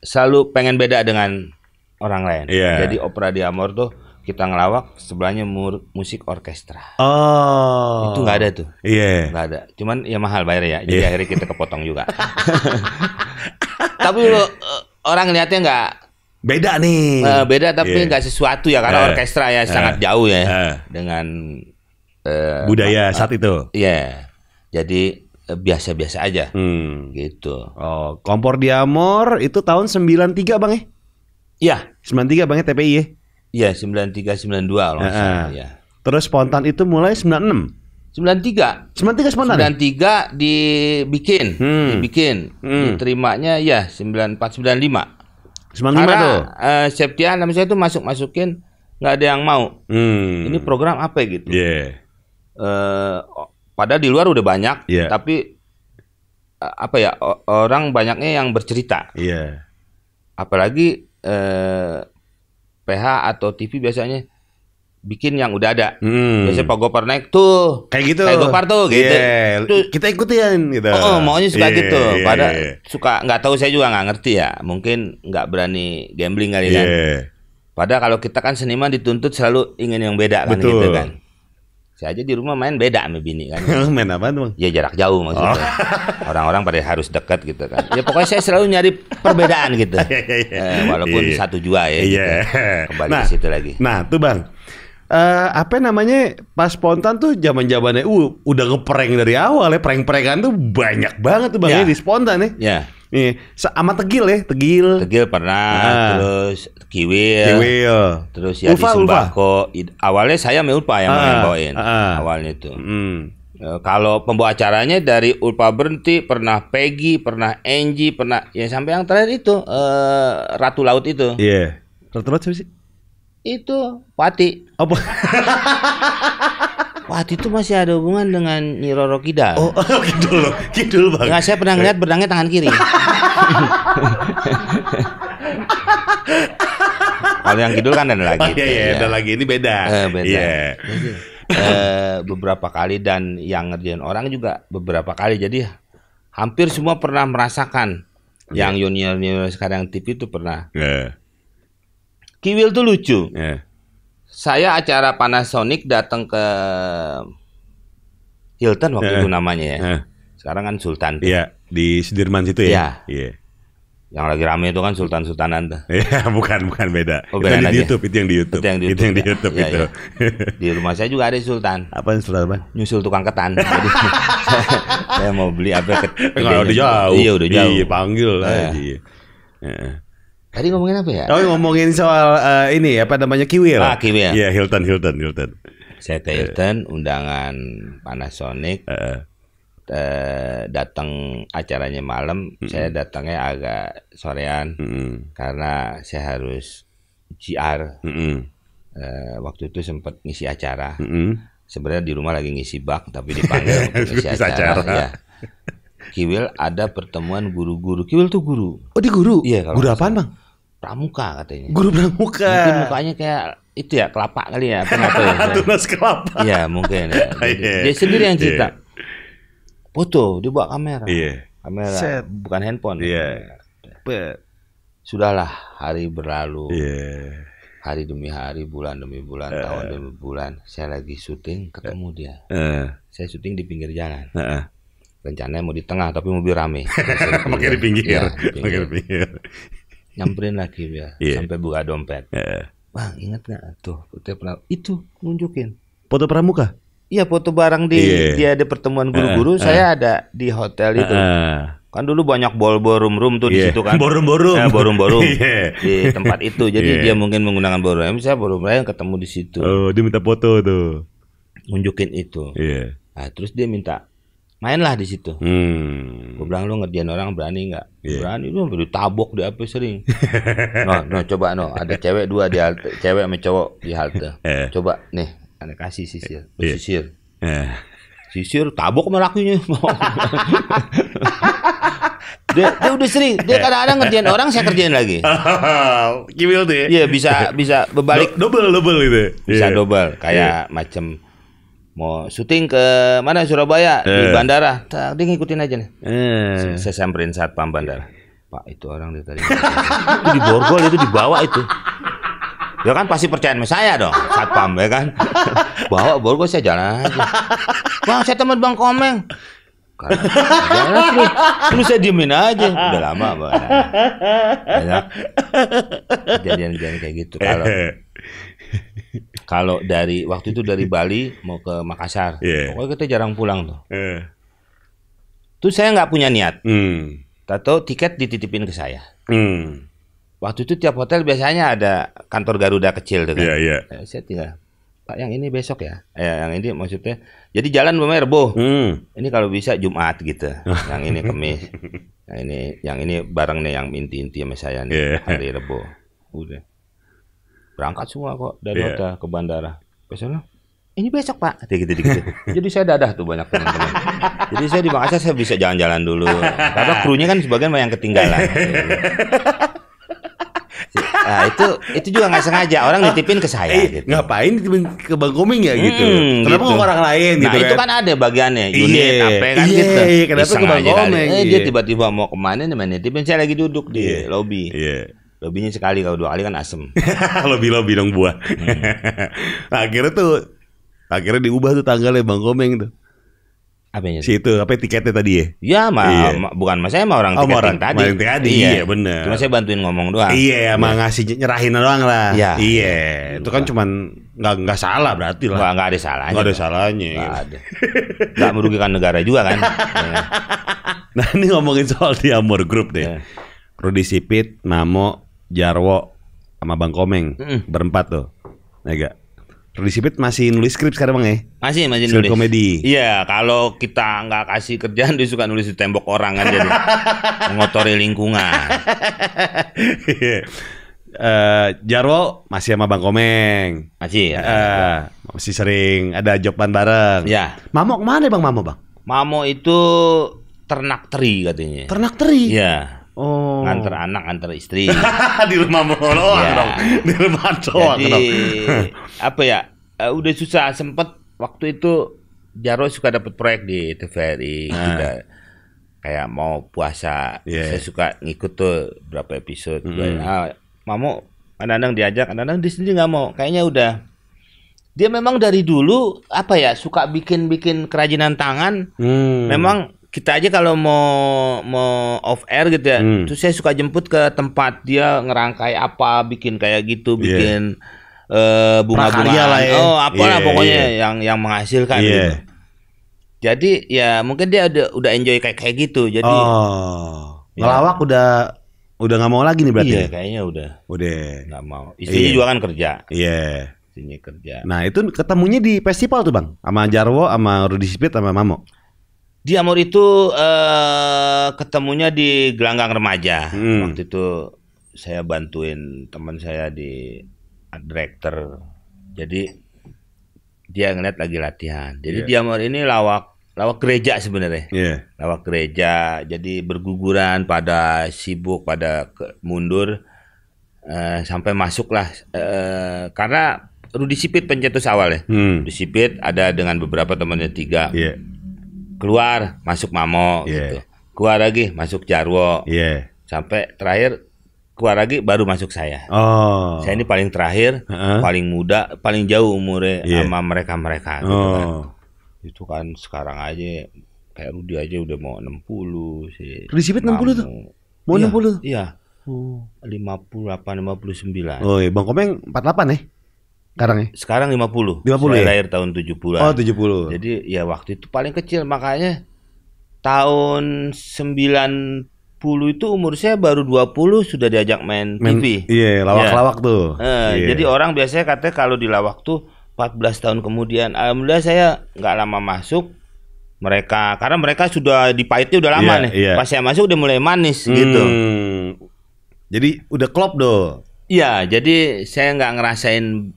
A: selalu pengen beda dengan orang lain. Yeah. Jadi opera di Amor tuh kita ngelawak sebelahnya mur musik orkestra. Oh. Itu nggak ada tuh. Iya. Yeah. Nggak ada. Cuman ya mahal bayarnya ya. Jadi yeah. akhirnya kita kepotong juga. tapi lo, eh, orang lihatnya nggak beda nih. Uh, beda tapi iya. nggak yeah. sesuatu ya karena uh, orkestra ya uh, sangat jauh ya uh, dengan uh, budaya saat itu. Iya. Yeah. Jadi Eh, biasa-biasa aja. Hmm. Gitu. Oh, kompor Diamor itu tahun 93 Bang eh? Iya, 93 Bang eh TPI ya. Iya, 93 92 ya, ya? iya, kalau uh -uh. ya. Terus spontan itu mulai 96. 93. 93 spontan. 93 ya? dibikin, hmm. dibikin. Hmm. Diterimanya ya 94 95. 95 Karena, tuh. Eh Septian namanya saya itu masuk-masukin nggak ada yang mau. Hmm. Ini program apa ya, gitu. Iya. Yeah. Uh, Padahal di luar udah banyak, yeah. tapi eh, apa ya orang banyaknya yang bercerita. Iya. Yeah. Apalagi eh, PH atau TV biasanya bikin yang udah ada. Hmm. Biasanya Pak Gopar naik tuh. Kayak gitu. Kayak Gopar tuh gitu. Yeah. Tuh. Kita ikutin gitu. Oh, oh maunya suka yeah, gitu. Iya, Pada yeah. Iya. suka nggak tahu saya juga nggak ngerti ya. Mungkin nggak berani gambling kali yeah. kan. Iya. Padahal kalau kita kan seniman dituntut selalu ingin yang beda kan gitu Betul. gitu kan. Saya aja di rumah main beda sama bini kan. main apa tuh Ya jarak jauh maksudnya. Oh. Orang-orang pada harus dekat gitu kan. Ya pokoknya saya selalu nyari perbedaan gitu. Iya, iya, iya. eh, walaupun yeah. satu jua ya. Gitu. Yeah. Kembali nah, ke situ lagi. Nah tuh bang. Uh, apa namanya pas spontan tuh zaman zamannya uh, udah ngeprank dari awal ya prank-prankan tuh banyak banget tuh bang yeah. ya di spontan ya. Yeah. Nih, sama tegil ya, tegil. Tegil pernah, nah. terus kiwil. Kiwil. Terus ya Ulfa, di sembako. Ulfa. Awalnya saya sama Ulfa yang ah, bawain. Ah, ah. Awalnya itu. Hmm. kalau pembawa acaranya dari Ulpa berhenti, pernah Peggy, pernah Angie, pernah ya sampai yang terakhir itu uh, Ratu Laut itu. Iya. Yeah. Ratu Laut siapa sih? Itu Pati. Oh, Waktu itu masih ada hubungan dengan Nyi Roro Kidal. Oh, oh Kidul loh. Kidul banget. Enggak, saya pernah ngeliat benangnya eh. tangan kiri. Kalau yang Kidul kan ada lagi. Oh, iya, iya, ya. ada lagi. Ini beda. Eh, beda. Yeah. Iya. Eh, uh, beberapa kali dan yang ngerjain orang juga beberapa kali. Jadi hampir semua pernah merasakan. Yeah. Yang iya. junior-junior sekarang TV itu pernah. Yeah. Kiwil tuh lucu. Yeah saya acara Panasonic datang ke Hilton waktu eh, itu namanya ya. Eh. Sekarang kan Sultan. Iya, di Sudirman situ ya. Iya. Ya. Yang lagi rame itu kan Sultan Sultanan tuh. Iya, bukan bukan beda. Oh, itu kan di ya? YouTube, itu yang di YouTube. Itu yang di YouTube. Itu yang di YouTube, ya. Iya, itu. Ya, Di rumah saya juga ada Sultan. Apa yang Sultan apa? Nyusul tukang ketan. Jadi saya, mau beli apa ke Kalau udah jauh. Iya, udah iya, jauh. panggil lah. Iya. iya. Tadi ngomongin apa ya? Oh ngomongin soal uh, ini apa namanya kiwil. Ya, ah kiwil. Ya. Iya yeah, Hilton Hilton Hilton. Saya ke eh. Hilton, uh, undangan Panasonic. Uh, eh, uh, datang acaranya malam, uh, saya datangnya agak sorean uh, karena saya harus GR. Uh, uh, waktu itu sempat ngisi acara. Uh, Sebenarnya di rumah lagi ngisi bak, tapi dipanggil ngisi acara. acara. Ya. Kiwil ada pertemuan guru-guru. Kiwil tuh guru. Oh di guru? Iya. Guru apaan bang? pramuka katanya. Guru pramuka. Mungkin mukanya kayak itu ya kelapa kali ya kenapa ya? Tunas kelapa. Iya mungkin. Ya. yeah. Iya. Dia sendiri yang cerita. Yeah. Foto dia bawa kamera. Yeah. Kamera Set. bukan handphone. Iya. Yeah. Sudahlah hari berlalu. Yeah. Hari demi hari, bulan demi bulan, uh. tahun demi bulan. Saya lagi syuting ketemu dia. Uh. Saya syuting di pinggir jalan. Uh. Rencananya mau di tengah tapi mobil rame. Makanya di pinggir. Ya, di pinggir. Makanya di pinggir nyamperin lagi ya yeah. sampai buka dompet. Yeah. Bang ingat nggak tuh foto pramuka itu nunjukin foto pramuka? Iya foto barang di yeah. dia ada pertemuan guru-guru. Uh, uh. Saya ada di hotel itu. Uh, kan dulu banyak bol borum room tuh yeah. di iya. situ kan borum borum ya, borum borum yeah. di tempat itu jadi yeah. dia mungkin menggunakan borum room saya borum room ketemu di situ oh dia minta foto tuh nunjukin itu yeah. nah, terus dia minta mainlah di situ. Hmm. Gue bilang lu ngerjain orang berani nggak? Yeah. Berani lu udah tabok di apa sering. no, no coba no, ada cewek dua di halte, cewek sama cowok di halte. Yeah. Coba nih, anak kasih sisir, yeah. Iya. sisir. Yeah. Sisir tabok merakunya. dia, dia udah sering, dia eh. kadang-kadang ngerjain orang saya kerjain lagi. Gimil tuh ya. Iya, bisa bisa berbalik. Do double double itu. Ya. Bisa yeah. double kayak yeah. macam mau syuting ke mana Surabaya eh. di bandara. Tak, dia ngikutin aja nih. Eh. Saya samperin saat pam bandara. Pak itu orang dari tadi.
B: itu di borgol
A: itu dibawa itu. Ya kan pasti percayaan sama saya dong, satpam ya kan. Bawa borgol saya jalan aja. Bang, saya teman Bang Komeng. terus, saya diemin aja udah lama
B: Banyak
A: jadian kejadian kayak gitu kalau eh. Kalau dari waktu itu dari Bali mau ke Makassar, yeah. pokoknya kita jarang pulang tuh. Yeah. Tuh saya nggak punya niat. Mm. Tato tiket dititipin ke saya. Mm. Waktu itu tiap hotel biasanya ada kantor Garuda kecil kan. Yeah, iya, iya. yeah. Saya tinggal Pak yang ini besok ya. Eh, ya, yang ini maksudnya. Jadi jalan lumayan rebo. Mm. Ini kalau bisa Jumat gitu. yang ini Kamis. Yang ini yang ini bareng yang inti-inti sama saya nih yeah. hari rebo. Udah berangkat semua kok dari iya. yeah. hotel ke bandara. Besoknya ini besok pak gitu gitu, jadi saya dadah tuh banyak teman-teman jadi saya di Makassar saya bisa jalan-jalan dulu karena krunya kan sebagian yang ketinggalan Nah, itu itu juga nggak sengaja orang nitipin ke saya eh, gitu. Ngapain nitipin ke Bang Koming ya gitu. Hmm, Kenapa gitu. orang lain nah, gitu. itu kan ada bagiannya iya, unit Iya. apa kan iya, gitu. Kenapa ke Bang Koming? Eh, dia tiba-tiba mau kemana nih nitipin saya lagi duduk di yeah, lobby. Lobinya sekali kalau dua kali kan asem. Lobi lobi dong buah. Hmm. nah, akhirnya tuh akhirnya diubah tuh tanggalnya Bang Komeng tuh. Apanya? Si itu apa ya, tiketnya tadi ya? Ya, ma, iya. ma bukan mas saya mah orang oh, orang, tadi. Orang tadi. Iya, iya benar. Cuma saya bantuin ngomong doang. Iya, mah iya. ngasih nyerahin doang lah. Ya, iya. Iya, itu kan cuman nggak nggak salah berarti lah. Nggak nggak ada salahnya. Nggak ada salahnya. Nggak ada. nggak merugikan negara juga kan. Iya. nah ini ngomongin soal di Amor Group deh. Yeah. Rudi Sipit, Mamo, Jarwo sama Bang Komeng mm. berempat tuh. Ya Nega, Rudy masih nulis skrip sekarang bang ya? Masih, masih skrip nulis. komedi. Iya, kalau kita nggak kasih kerjaan dia suka nulis di tembok orang aja Mengotori lingkungan. uh, Jarwo masih sama Bang Komeng. Masih. Ya. Uh, masih sering ada jokpan bareng. Iya. Mamo kemana bang Mamo bang? Mamo itu ternak teri katanya. Ternak teri. Iya. Oh. Nganter anak, nganter istri. di rumah mulu oh, ya. dong. Di rumah doang Jadi, apa ya? Uh, udah susah sempet waktu itu Jaro suka dapat proyek di TVRI nah. kayak mau puasa yeah. saya suka ngikut tuh berapa episode mm. Gue, ah, mamu Anandang diajak Anandang di sini nggak mau kayaknya udah dia memang dari dulu apa ya suka bikin bikin kerajinan tangan hmm. memang kita aja kalau mau mau off air gitu ya, hmm. terus saya suka jemput ke tempat dia ngerangkai apa, bikin kayak gitu, iya. bikin yeah. uh, bunga-bunga, ya. oh apa yeah, iya, pokoknya yeah. yang yang menghasilkan. Yeah. Gitu. Jadi ya mungkin dia udah udah enjoy kayak kayak gitu. Jadi oh, ya. ngelawak udah udah nggak mau lagi nih berarti. Iya ya? kayaknya udah. Udah nggak mau. Istrinya yeah. juga kan kerja. Iya. Yeah. Istrinya kerja. Nah itu ketemunya di festival tuh bang, sama Jarwo, sama Rudy Sipit, sama Mamo di Amor itu uh, ketemunya di gelanggang remaja. Hmm. Waktu itu saya bantuin teman saya di art director. Jadi dia ngeliat lagi latihan. Jadi yeah. di Amor ini lawak lawak gereja sebenarnya. Yeah. Lawak gereja. Jadi berguguran pada sibuk pada ke, mundur uh, sampai masuklah uh, karena Rudi Sipit pencetus awal ya. Hmm. Rudi Sipit ada dengan beberapa temannya tiga. Yeah keluar masuk Mamo yeah. gitu keluar lagi masuk Jarwo yeah. sampai terakhir keluar lagi baru masuk saya oh. saya ini paling terakhir uh-huh. paling muda paling jauh umurnya yeah. sama mereka mereka gitu kan. oh. kan itu kan sekarang aja kayak Rudi aja udah mau 60 sih. Rudi enam puluh tuh mau iya, 60 iya oh. lima puluh delapan lima puluh sembilan oh iya Bang Komeng 48 nih eh? sekarang ya? Sekarang 50. 50 Saya ya? lahir tahun 70 Oh, 70. Jadi ya waktu itu paling kecil makanya tahun puluh itu umur saya baru 20 sudah diajak main, main TV. Iya, lawak-lawak ya.
B: tuh. Eh, iya. jadi
A: orang biasanya katanya kalau di lawak tuh 14 tahun kemudian alhamdulillah saya nggak lama masuk mereka karena mereka sudah di pahitnya udah lama yeah, nih. Yeah. Pas saya masuk udah mulai manis hmm. gitu. Jadi udah klop doh. Iya, jadi saya nggak ngerasain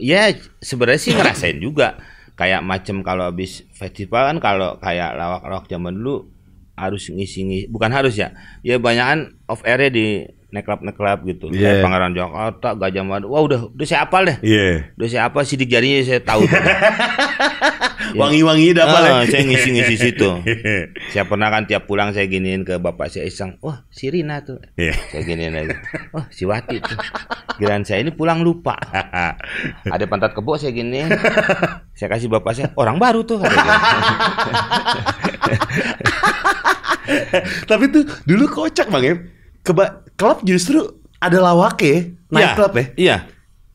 A: ya sebenarnya sih ngerasain juga kayak macam kalau habis festival kan kalau kayak lawak-lawak zaman dulu harus ngisi-ngisi bukan harus ya ya banyakan off airnya di neklap neklap gitu yeah. kayak iya. Pangeran Jakarta Gajah Mada wah udah udah saya apal deh yeah. udah saya apa sidik jarinya saya tahu Iya. wangi-wangi dapat oh, ah, Saya ngisi-ngisi situ. saya pernah kan tiap pulang saya giniin ke bapak saya Isang, wah si Rina tuh. Yeah. Saya giniin aja. Wah si Wati tuh. Giran saya ini pulang lupa. Ada pantat kebo saya gini. saya kasih bapak saya, orang baru tuh. Tapi tuh dulu kocak Bang ya. Keba klub justru ada lawak ya, naik iya. klub ya. Iya.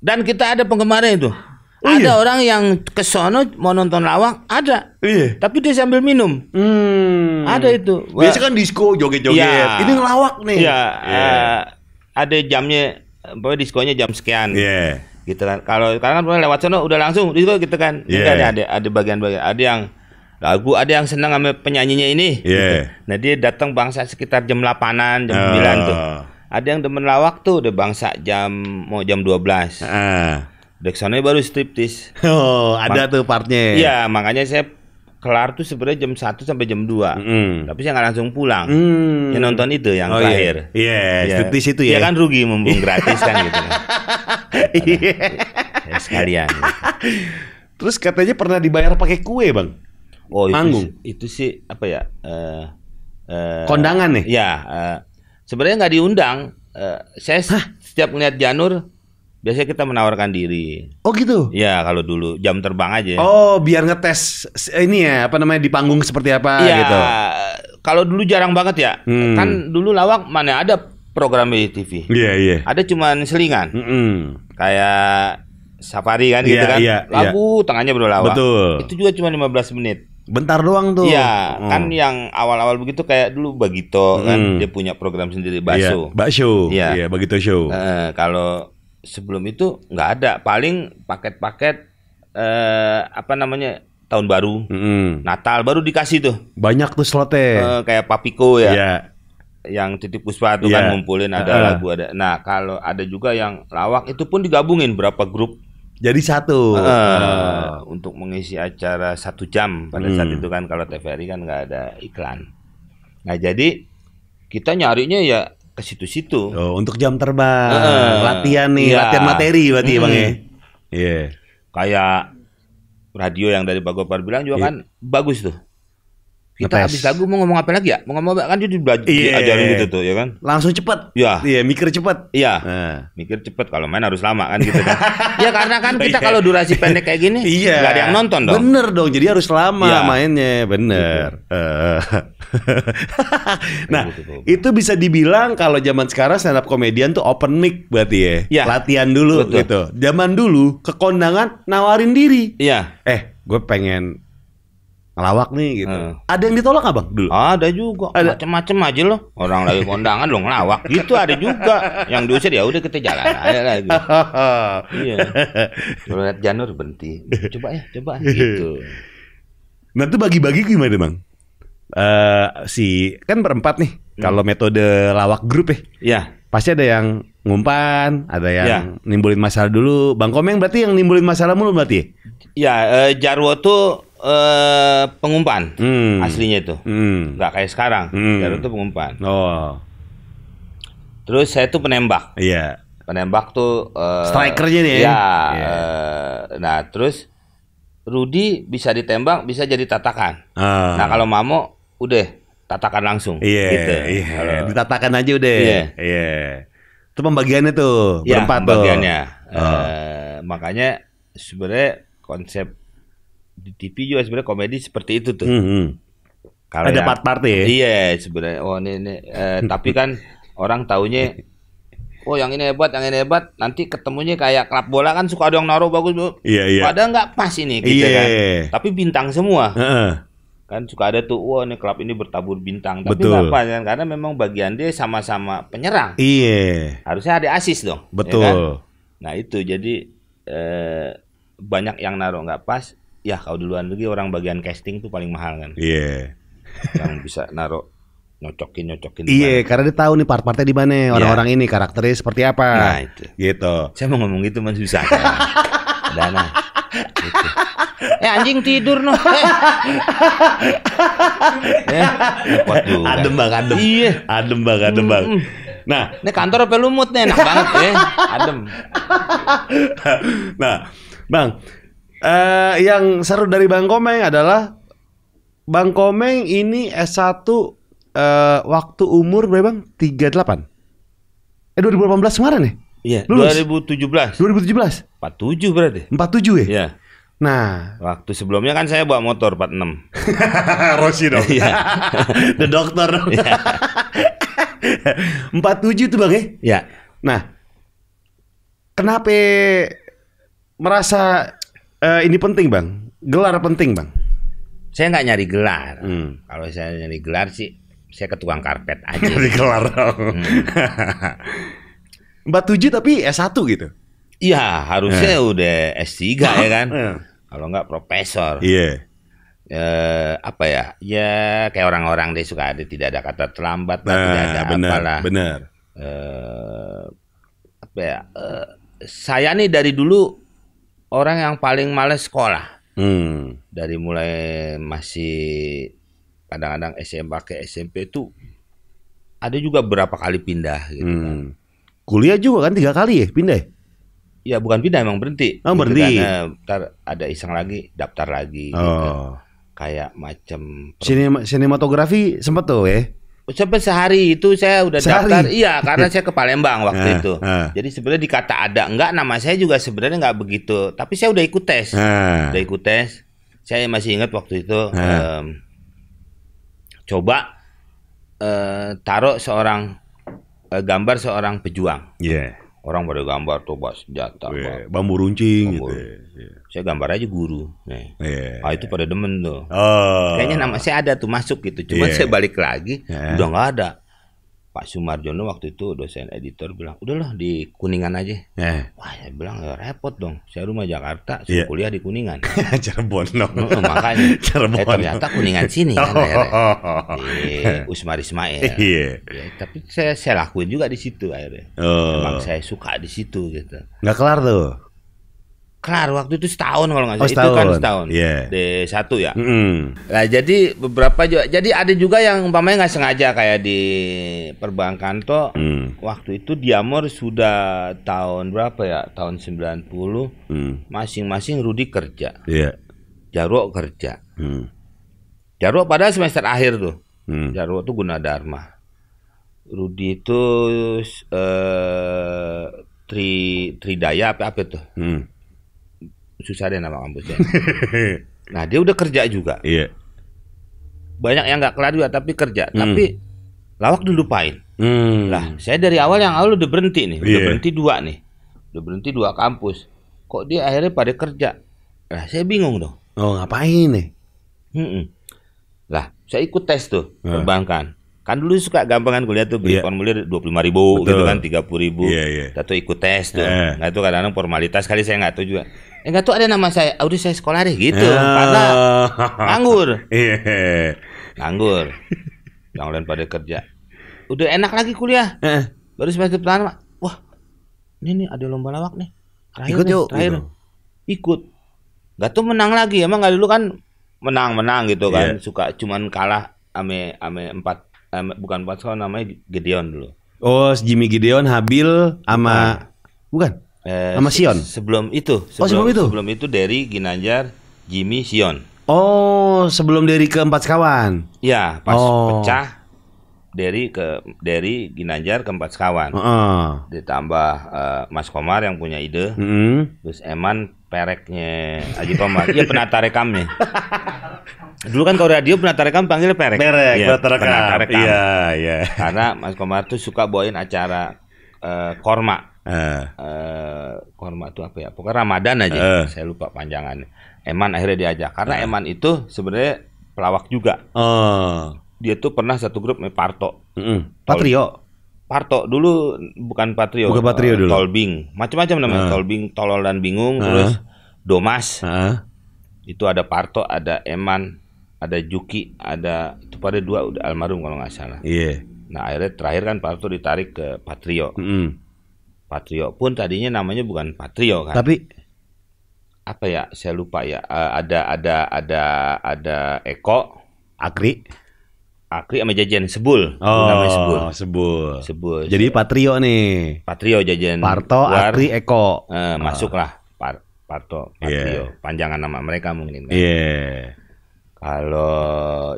A: Dan kita ada penggemarnya itu. Oh, ada iya? orang yang kesono mau nonton lawak, ada. Iya. Tapi dia sambil minum. Hmm. Ada itu. Wah. Biasa kan disco joget-joget. Ya. Ini ngelawak nih. Iya. Yeah. Iya. Uh, ada jamnya, pokoknya diskonya jam sekian. Iya. Gitu kan. Kalau sekarang kan lewat sono udah langsung disco gitu kan. Iya. Yeah. Kan ada ada bagian-bagian. Ada yang lagu ada yang senang sama penyanyinya ini. Iya. Yeah. Gitu. Nah dia datang bangsa sekitar jam 8-an, jam uh. tuh. Ada yang demen lawak tuh udah bangsa jam mau jam 12. belas. Uh. Deksannya baru striptis. Oh, ada Ma tuh partnya. Iya, makanya saya kelar tuh sebenarnya jam 1 sampai jam 2. Mm. Tapi saya nggak langsung pulang. Mm. Yang nonton itu yang oh, iya. terakhir. Iya, yeah. yeah, striptis itu ya. Ya kan rugi mumpung gratis kan gitu. Kan. Iya. yeah. sekalian. Gitu. Terus katanya pernah dibayar pakai kue, Bang. Oh, itu Manggung. itu sih apa ya? Uh, uh, kondangan nih. Iya, uh, sebenarnya nggak diundang. Uh, saya Hah? setiap melihat Janur Biasanya kita menawarkan diri. Oh gitu. Ya kalau dulu jam terbang aja. Oh biar ngetes eh, ini ya apa namanya di panggung seperti apa ya, gitu. Kalau dulu jarang banget ya. Hmm. Kan dulu lawak mana ada program di TV. Iya yeah, iya. Yeah. Ada cuman selingan. Mm -mm. Kayak safari kan yeah, gitu iya, kan. Yeah, iya. Lagu yeah. tengahnya bro lawak. Betul. Itu juga cuma 15 menit. Bentar doang tuh. Iya, hmm. kan yang awal-awal begitu kayak dulu Bagito kan, hmm. kan dia punya program sendiri Baso. Iya, Baso. Iya. iya, Bagito Show. Uh, kalau sebelum itu nggak ada paling paket-paket eh, apa namanya tahun baru mm. Natal baru dikasih tuh banyak tuh slotnya eh, kayak Papiko ya yeah. yang titip puspa tuh yeah. kan iya. ngumpulin ada uh. lagu ada nah kalau ada juga yang lawak itu pun digabungin berapa grup jadi satu uh, uh. untuk mengisi acara satu jam pada mm. saat itu kan kalau TVRI kan nggak ada iklan. Nah jadi kita nyarinya ya ke situ-situ. Oh, untuk jam terbang, uh, latihan nih, iya. latihan materi berarti hmm. Bang ya. Hmm. Iya. Yeah. Kayak radio yang dari Pak Gopar bilang juga yeah. kan bagus tuh kita habis lagu mau ngomong apa lagi ya? Mau ngomong apa? Kan dia belajar yeah. diajarin iya, iya. gitu tuh, ya kan? Langsung cepet. Iya. Iya, mikir cepet. Iya. Nah. Mikir cepet kalau main harus lama kan gitu kan. ya karena kan kita iya. kalau durasi pendek kayak gini, iya. gak ada yang nonton dong. Bener dong, jadi harus lama ya. mainnya, bener. Gitu. Eh. nah, gitu, gitu. itu bisa dibilang kalau zaman sekarang stand up komedian tuh open mic berarti ya. Yeah. Latihan dulu Betul. gitu. Zaman dulu ke kondangan nawarin diri. Iya. Eh, gue pengen ngelawak nih gitu. Hmm. Ada yang ditolak nggak bang dulu? Ada juga. Ada. Macem-macem aja loh. Orang lagi kondangan lo ngelawak. Gitu ada juga. Yang diusir ya udah kita jalan aja lagi. Gitu. iya. Kalau lihat Janur berhenti. Coba ya, coba gitu. Nah itu bagi-bagi gimana bang? Uh, si kan berempat nih. Hmm. Kalau metode lawak grup ya. Iya. Pasti ada yang ngumpan, ada yang ya. nimbulin masalah dulu. Bang Komeng berarti yang nimbulin masalah mulu berarti? Ya, uh, Jarwo tuh uh, pengumpan hmm. aslinya itu hmm. nggak kayak sekarang hmm. itu pengumpan oh terus saya tuh penembak iya yeah. penembak tuh uh, strikernya nih ya, yeah. Iya. Iya. uh, nah terus Rudi bisa ditembak bisa jadi tatakan uh. nah kalau Mamo udah tatakan langsung iya yeah, gitu yeah. ditatakan aja udah iya yeah. yeah. itu pembagiannya tuh iya, berempat ya, pembagiannya tuh. Ah. uh. Eh, uh, makanya sebenarnya konsep di TV juga sebenarnya komedi seperti itu tuh. -hmm. hmm. Kalau ada part-part ya. Iya sebenarnya. Oh ini, ini. Eh, tapi kan orang taunya Oh yang ini hebat, yang ini hebat. Nanti ketemunya kayak klub bola kan suka ada yang naruh bagus bu. Iya iya. Padahal nggak pas ini gitu iya, kan. Iya. Tapi bintang semua. -uh. Kan suka ada tuh, wah ini klub ini bertabur bintang. Tapi Betul. Gak apa kan? Karena memang bagian dia sama-sama penyerang.
B: Iya.
A: Harusnya ada asis dong. Betul. Ya kan? Nah itu jadi eh, banyak yang naruh nggak pas ya kalau duluan luar negeri orang bagian casting tuh paling mahal kan. Iya. Yeah. Yang bisa naruh nyocokin nyocokin. Iya, karena dia tahu nih part-partnya di mana iya. orang-orang yeah. ini karakternya seperti apa. Nah itu. Gitu. Saya mau ngomong gitu masih susah. Kan? Dana. Gitu. Eh anjing tidur noh. eh, adem bang, adem. Iya. Adem bang, adem bang. -mm. Nah, ini kantor apa lumut nih enak banget ya. Adem. nah, Bang, uh, yang seru dari Bang Komeng adalah Bang Komeng ini S1 uh, eh, waktu umur berapa Bang? 38. Eh 2018 kemarin ya? Iya, Lulus. 2017. 2017. 47 berarti. 47 ya? Iya. Nah, waktu sebelumnya kan saya bawa motor 46. Rosi dong. Iya. The dokter. Iya. Empat 47 tuh Bang ya? Iya. Nah, kenapa merasa uh, ini penting bang, gelar penting bang. Saya nggak nyari gelar. Hmm. Kalau saya nyari gelar sih, saya ke karpet aja. nyari gelar dong. Hmm. tujuh tapi S1 gitu? Iya harusnya eh. udah S3 ya kan. Hmm. Kalau nggak profesor. Iya. Yeah. Eh, apa ya? Ya kayak orang-orang deh suka ada tidak ada kata terlambat, nah, tidak ada bener, apalah. benar Eh, apa ya? Eh, saya nih dari dulu orang yang paling males sekolah. Hmm. Dari mulai masih kadang-kadang SMA ke SMP itu ada juga berapa kali pindah gitu hmm. kan. Kuliah juga kan tiga kali ya pindah? Ya bukan pindah emang berhenti. Oh, gitu kan. berhenti. Karena nah, ada iseng lagi, daftar lagi. Gitu kan. Oh. Gitu. Kayak macam Sinema, sinematografi sempat tuh ya? sampai sehari itu saya udah sehari. daftar. Iya, karena saya ke Palembang waktu eh, itu. Eh. Jadi sebenarnya dikata ada enggak nama saya juga sebenarnya enggak begitu, tapi saya udah ikut tes. Eh. Udah ikut tes. Saya masih ingat waktu itu um, coba uh, taruh seorang uh, gambar seorang pejuang. Yeah orang pada gambar tuh bawa senjata yeah, bambu runcing bambu. gitu yeah. saya gambar aja guru nah yeah. ah itu pada demen tuh oh. kayaknya nama saya ada tuh masuk gitu cuman yeah. saya balik lagi yeah. udah nggak ada Pak Sumarjono waktu itu dosen editor bilang udahlah di Kuningan aja. Eh. Wah saya bilang ya repot dong. Saya rumah Jakarta, saya yeah. kuliah di Kuningan. Cirebon dong. Oh, no. Oh, makanya. Cirebon. Eh, ternyata Kuningan sini kan oh. Di eh, Usmar Ismail. Iya. Yeah. Ya, tapi saya saya lakuin juga di situ akhirnya. Oh. Emang saya suka di situ gitu. Nggak kelar tuh kelar waktu itu setahun kalau nggak salah. Oh, Itu kan setahun. Yeah. Iya. d satu ya. Mm Nah, jadi beberapa juga jadi ada juga yang umpamanya nggak sengaja kayak di perbankan tuh mm. waktu itu Diamor sudah tahun berapa ya? Tahun 90 mm. masing-masing Rudi kerja. Yeah. Jarwo kerja. Mm. Jarwo pada semester akhir tuh. Mm. Jarwo tuh guna dharma Rudi itu eh uh, tri tridaya apa apa tuh? Mm susah deh nama kampusnya. nah dia udah kerja juga. Iya. Banyak yang nggak kelar juga tapi kerja. Hmm. Tapi lawak dilupain. Hmm. Lah saya dari awal yang awal udah berhenti nih, udah yeah. berhenti dua nih, udah berhenti dua kampus. Kok dia akhirnya pada kerja? Lah saya bingung dong. Oh ngapain nih? Hmm -mm. Lah saya ikut tes tuh uh. perbankan. Kan dulu suka gampangan kuliah tuh beli yeah. formulir dua puluh lima ribu gitu Betul. gitu kan tiga puluh ribu. Yeah, yeah. Lalu ikut tes tuh. Yeah. Nah itu kadang-kadang formalitas kali saya nggak tahu juga enggak tuh ada nama saya udah saya sekolah deh gitu ah. karena nganggur anggur, iya. nganggur yang lain pada kerja udah enak lagi kuliah eh. baru semester pertama wah ini nih ada lomba lawak nih terakhir ikut yuk terakhir gitu. ikut enggak tuh menang lagi emang nggak dulu kan menang menang gitu kan yeah. suka cuman kalah ame ame empat ame, bukan empat soal namanya Gideon dulu oh Jimmy Gideon Habil ama nah. bukan. Eh, sama Sion. Sebelum itu, oh, sebelum, oh, sebelum itu. Sebelum itu dari Ginanjar, Jimmy, Sion. Oh, sebelum dari keempat kawan sekawan. Iya, pas oh. pecah dari ke dari Ginanjar keempat empat sekawan. Uh -uh. Ditambah uh, Mas Komar yang punya ide. Uh -uh. Terus Eman pereknya Aji Komar. Iya penata rekamnya. Dulu kan kalau radio penata rekam panggilnya perek. Perek, ya, penata rekam. Penata rekam. Iya, iya. Karena Mas Komar tuh suka bawain acara uh, korma uh. Eh. uh, eh, korma itu apa ya pokoknya Ramadan aja uh. saya lupa panjangannya Eman akhirnya diajak karena uh. Eman itu sebenarnya pelawak juga uh. dia tuh pernah satu grup me Parto mm -hmm. Patrio Parto dulu bukan Patrio, bukan Patrio uh, dulu. Tolbing, macam-macam namanya uh. Tolbing, Tolol dan Bingung, uh. terus Domas. Uh. Itu ada Parto, ada Eman, ada Juki, ada itu pada dua udah almarhum kalau nggak salah. Iya. Yeah. Nah akhirnya terakhir kan Parto ditarik ke Patrio. Mm -hmm. Patrio pun tadinya namanya bukan Patrio kan. Tapi apa ya? Saya lupa ya. Uh, ada ada ada ada Eko, Agri, Akri sama jajan sebul. Oh, namanya sebul. Sebul. Sebul. Jadi Patrio nih. Patrio jajan. Parto, luar. Akri, Eko. Eh, oh. masuklah Par Parto, Patrio. Yeah. Panjangan nama mereka mungkin. Iya. Kan? Yeah. Kalau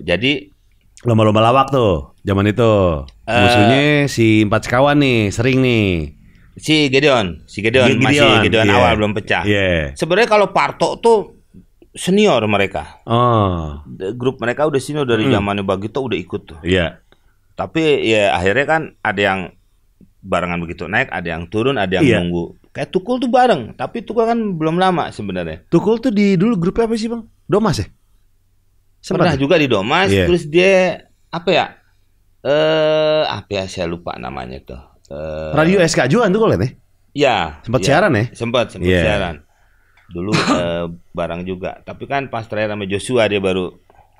A: jadi lomba-lomba lawak tuh zaman itu. Uh, Musuhnya si empat sekawan nih, sering nih. Si Gedeon, si Gedeon, Gideon, masih Gedeon yeah. awal belum pecah. Yeah. Sebenarnya kalau Parto tuh senior mereka. Oh. Grup mereka udah senior dari hmm. zamannya Bagito udah ikut tuh. Iya. Yeah. Tapi ya akhirnya kan ada yang barengan begitu naik, ada yang turun, ada yang yeah. nunggu. Kayak Tukul tuh bareng, tapi Tukul kan belum lama sebenarnya. Tukul tuh di dulu grupnya apa sih bang? Domas ya? Sempat Pernah ya? juga di Domas, yeah. terus dia apa ya? Eh apa ya saya lupa namanya tuh. Eh, radio SK juga tuh kalau lihat ya iya. sempat ya, siaran ya sempat sempat yeah. siaran dulu uh, eh, barang juga tapi kan pas terakhir sama Joshua dia baru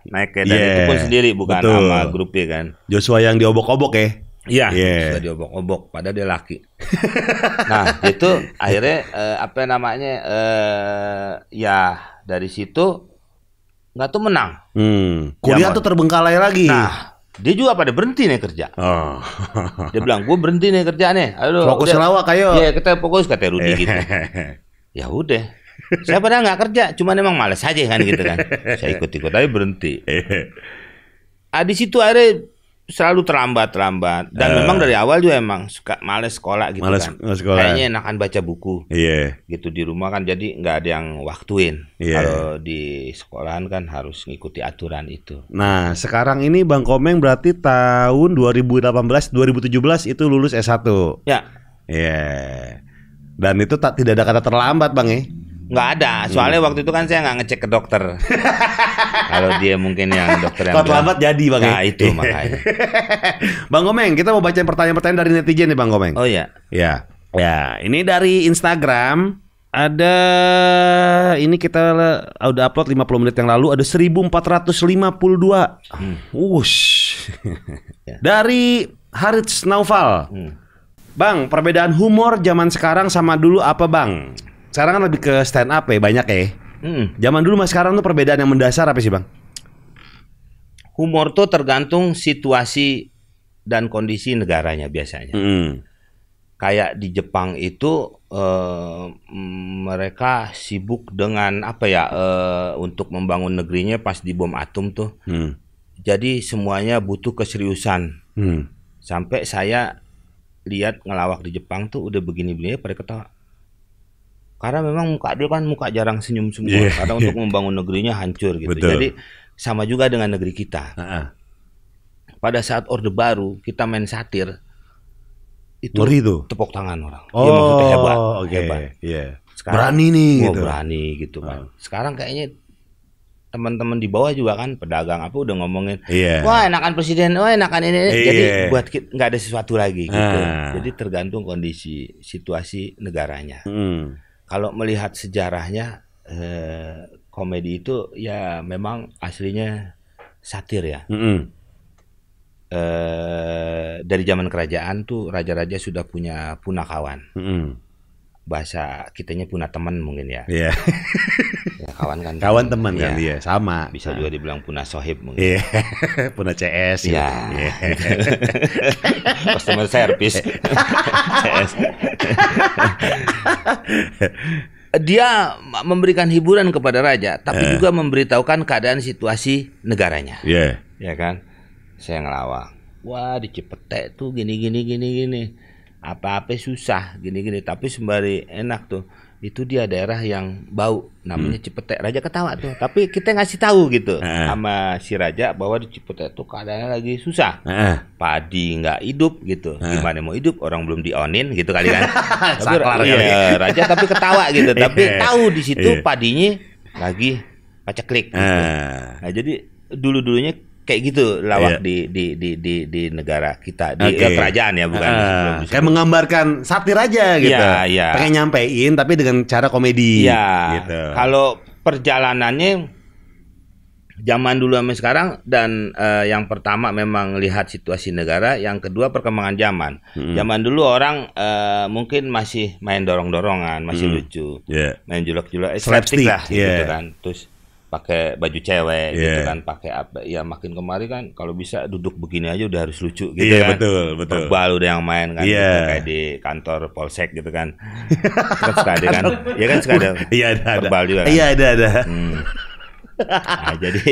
A: naik ya. dan yeah. itu pun sendiri bukan Betul. sama grupnya kan Joshua yang diobok-obok ya Iya, yeah. Joshua diobok-obok padahal dia laki. nah, itu akhirnya uh, apa namanya uh, ya dari situ nggak tuh menang.
B: Hmm. Kuliah ya, tuh
A: terbengkalai lagi. Nah, dia juga pada berhenti nih kerja. Oh. dia bilang, gue berhenti nih kerja nih. Aduh, fokus udah. lawak ayo. Iya, kita fokus kata Rudi gitu. ya udah. Saya padahal nggak kerja, cuma memang males aja kan gitu kan. Saya ikut-ikut tapi berhenti. Ah di situ akhirnya selalu terlambat terlambat dan uh, memang eh. dari awal juga emang suka males sekolah gitu males, kan males sekolah. kayaknya enakan baca buku iya yeah. gitu di rumah kan jadi nggak ada yang waktuin yeah. kalau di sekolahan kan harus ngikuti aturan itu nah sekarang ini bang komeng berarti tahun 2018 2017 itu lulus S1 ya yeah. iya yeah. dan itu tak tidak ada kata terlambat bang ya Nggak ada, hmm. soalnya hmm. waktu itu kan saya nggak ngecek ke dokter. Kalau dia mungkin yang dokter yang terlambat jadi bang. Nah ya? itu makanya. bang Gomeng, kita mau bacain pertanyaan-pertanyaan dari netizen nih Bang Gomeng. Oh iya. Ya. Ya, ini dari Instagram ada ini kita ah, udah upload 50 menit yang lalu ada 1452. Hmm. Wush. ya. Dari Harits Naufal. Hmm. Bang, perbedaan humor zaman sekarang sama dulu apa, Bang? sekarang kan lebih ke stand up ya banyak ya. Hmm. Zaman dulu mas sekarang tuh perbedaan yang mendasar apa sih bang? Humor tuh tergantung situasi dan kondisi negaranya biasanya. Hmm. Kayak di Jepang itu eh, mereka sibuk dengan apa ya eh, untuk membangun negerinya pas di bom atom tuh. Hmm. Jadi semuanya butuh keseriusan. Hmm. Sampai saya lihat ngelawak di Jepang tuh udah begini-begini pada ketawa karena memang muka dia kan muka jarang senyum semua. Yeah, karena untuk membangun negerinya hancur gitu. Betul. Jadi sama juga dengan negeri kita. Uh Pada saat Orde Baru kita main satir itu itu. tuh. tepuk tangan orang. Oh, ya, maksudnya hebat, okay. hebat. Yeah. Sekarang, berani nih oh, gitu. berani gitu kan. Uh. Sekarang kayaknya teman-teman di bawah juga kan pedagang apa udah ngomongin yeah. wah enakan presiden wah enakan ini, ini. Yeah. jadi iya. buat nggak ada sesuatu lagi gitu ah. jadi tergantung kondisi situasi negaranya hmm kalau melihat sejarahnya eh, komedi itu ya memang aslinya satir ya. Mm -hmm. eh, dari zaman kerajaan tuh raja-raja sudah punya punakawan. Mm -hmm bahasa kitanya punya teman mungkin ya. Iya. Yeah. kawan kan. Kawan teman iya. kan dia, ya, sama. Bisa nah. juga dibilang punya sohib mungkin. Iya. Yeah. punya CS. Gitu. Iya. Yeah. Yeah. Customer service. CS. dia memberikan hiburan kepada raja, tapi yeah. juga memberitahukan keadaan situasi negaranya. Iya. Yeah. Ya kan? Saya ngelawak. Wah, di Cipete tuh gini gini gini gini apa-apa susah gini-gini tapi sembari enak tuh itu dia daerah yang bau namanya hmm. Cipete Raja ketawa tuh tapi kita ngasih tahu gitu uh. sama si Raja bahwa di Cipete tuh keadaannya lagi susah uh. padi nggak hidup gitu uh. gimana mau hidup orang belum dionin gitu kali kan tapi, iya, Raja tapi ketawa gitu tapi iya. tahu di situ iya. padinya lagi paceklik gitu. nah jadi dulu dulunya kayak gitu lawak yeah. di, di di di di negara kita di okay. ya, kerajaan ya bukan uh, kayak menggambarkan satir aja iya, gitu yeah, yeah. pengen nyampein tapi dengan cara komedi yeah. gitu kalau perjalanannya zaman dulu sama sekarang dan uh, yang pertama memang lihat situasi negara, yang kedua perkembangan zaman. Hmm. Zaman dulu orang uh, mungkin masih main dorong-dorongan, masih hmm. lucu, yeah. main julok-julok, eh, slapstick lah yeah. gitu iya. kan. Terus pakai baju cewek yeah. gitu iya. kan pakai apa ya makin kemari kan kalau bisa duduk begini aja udah harus lucu gitu yeah, kan betul betul baru udah yang main kan yeah. gitu, kayak di kantor polsek gitu kan
B: kan suka ada kan ya kan suka ada
A: iya ada ada juga kan? iya ada ada hmm. nah, jadi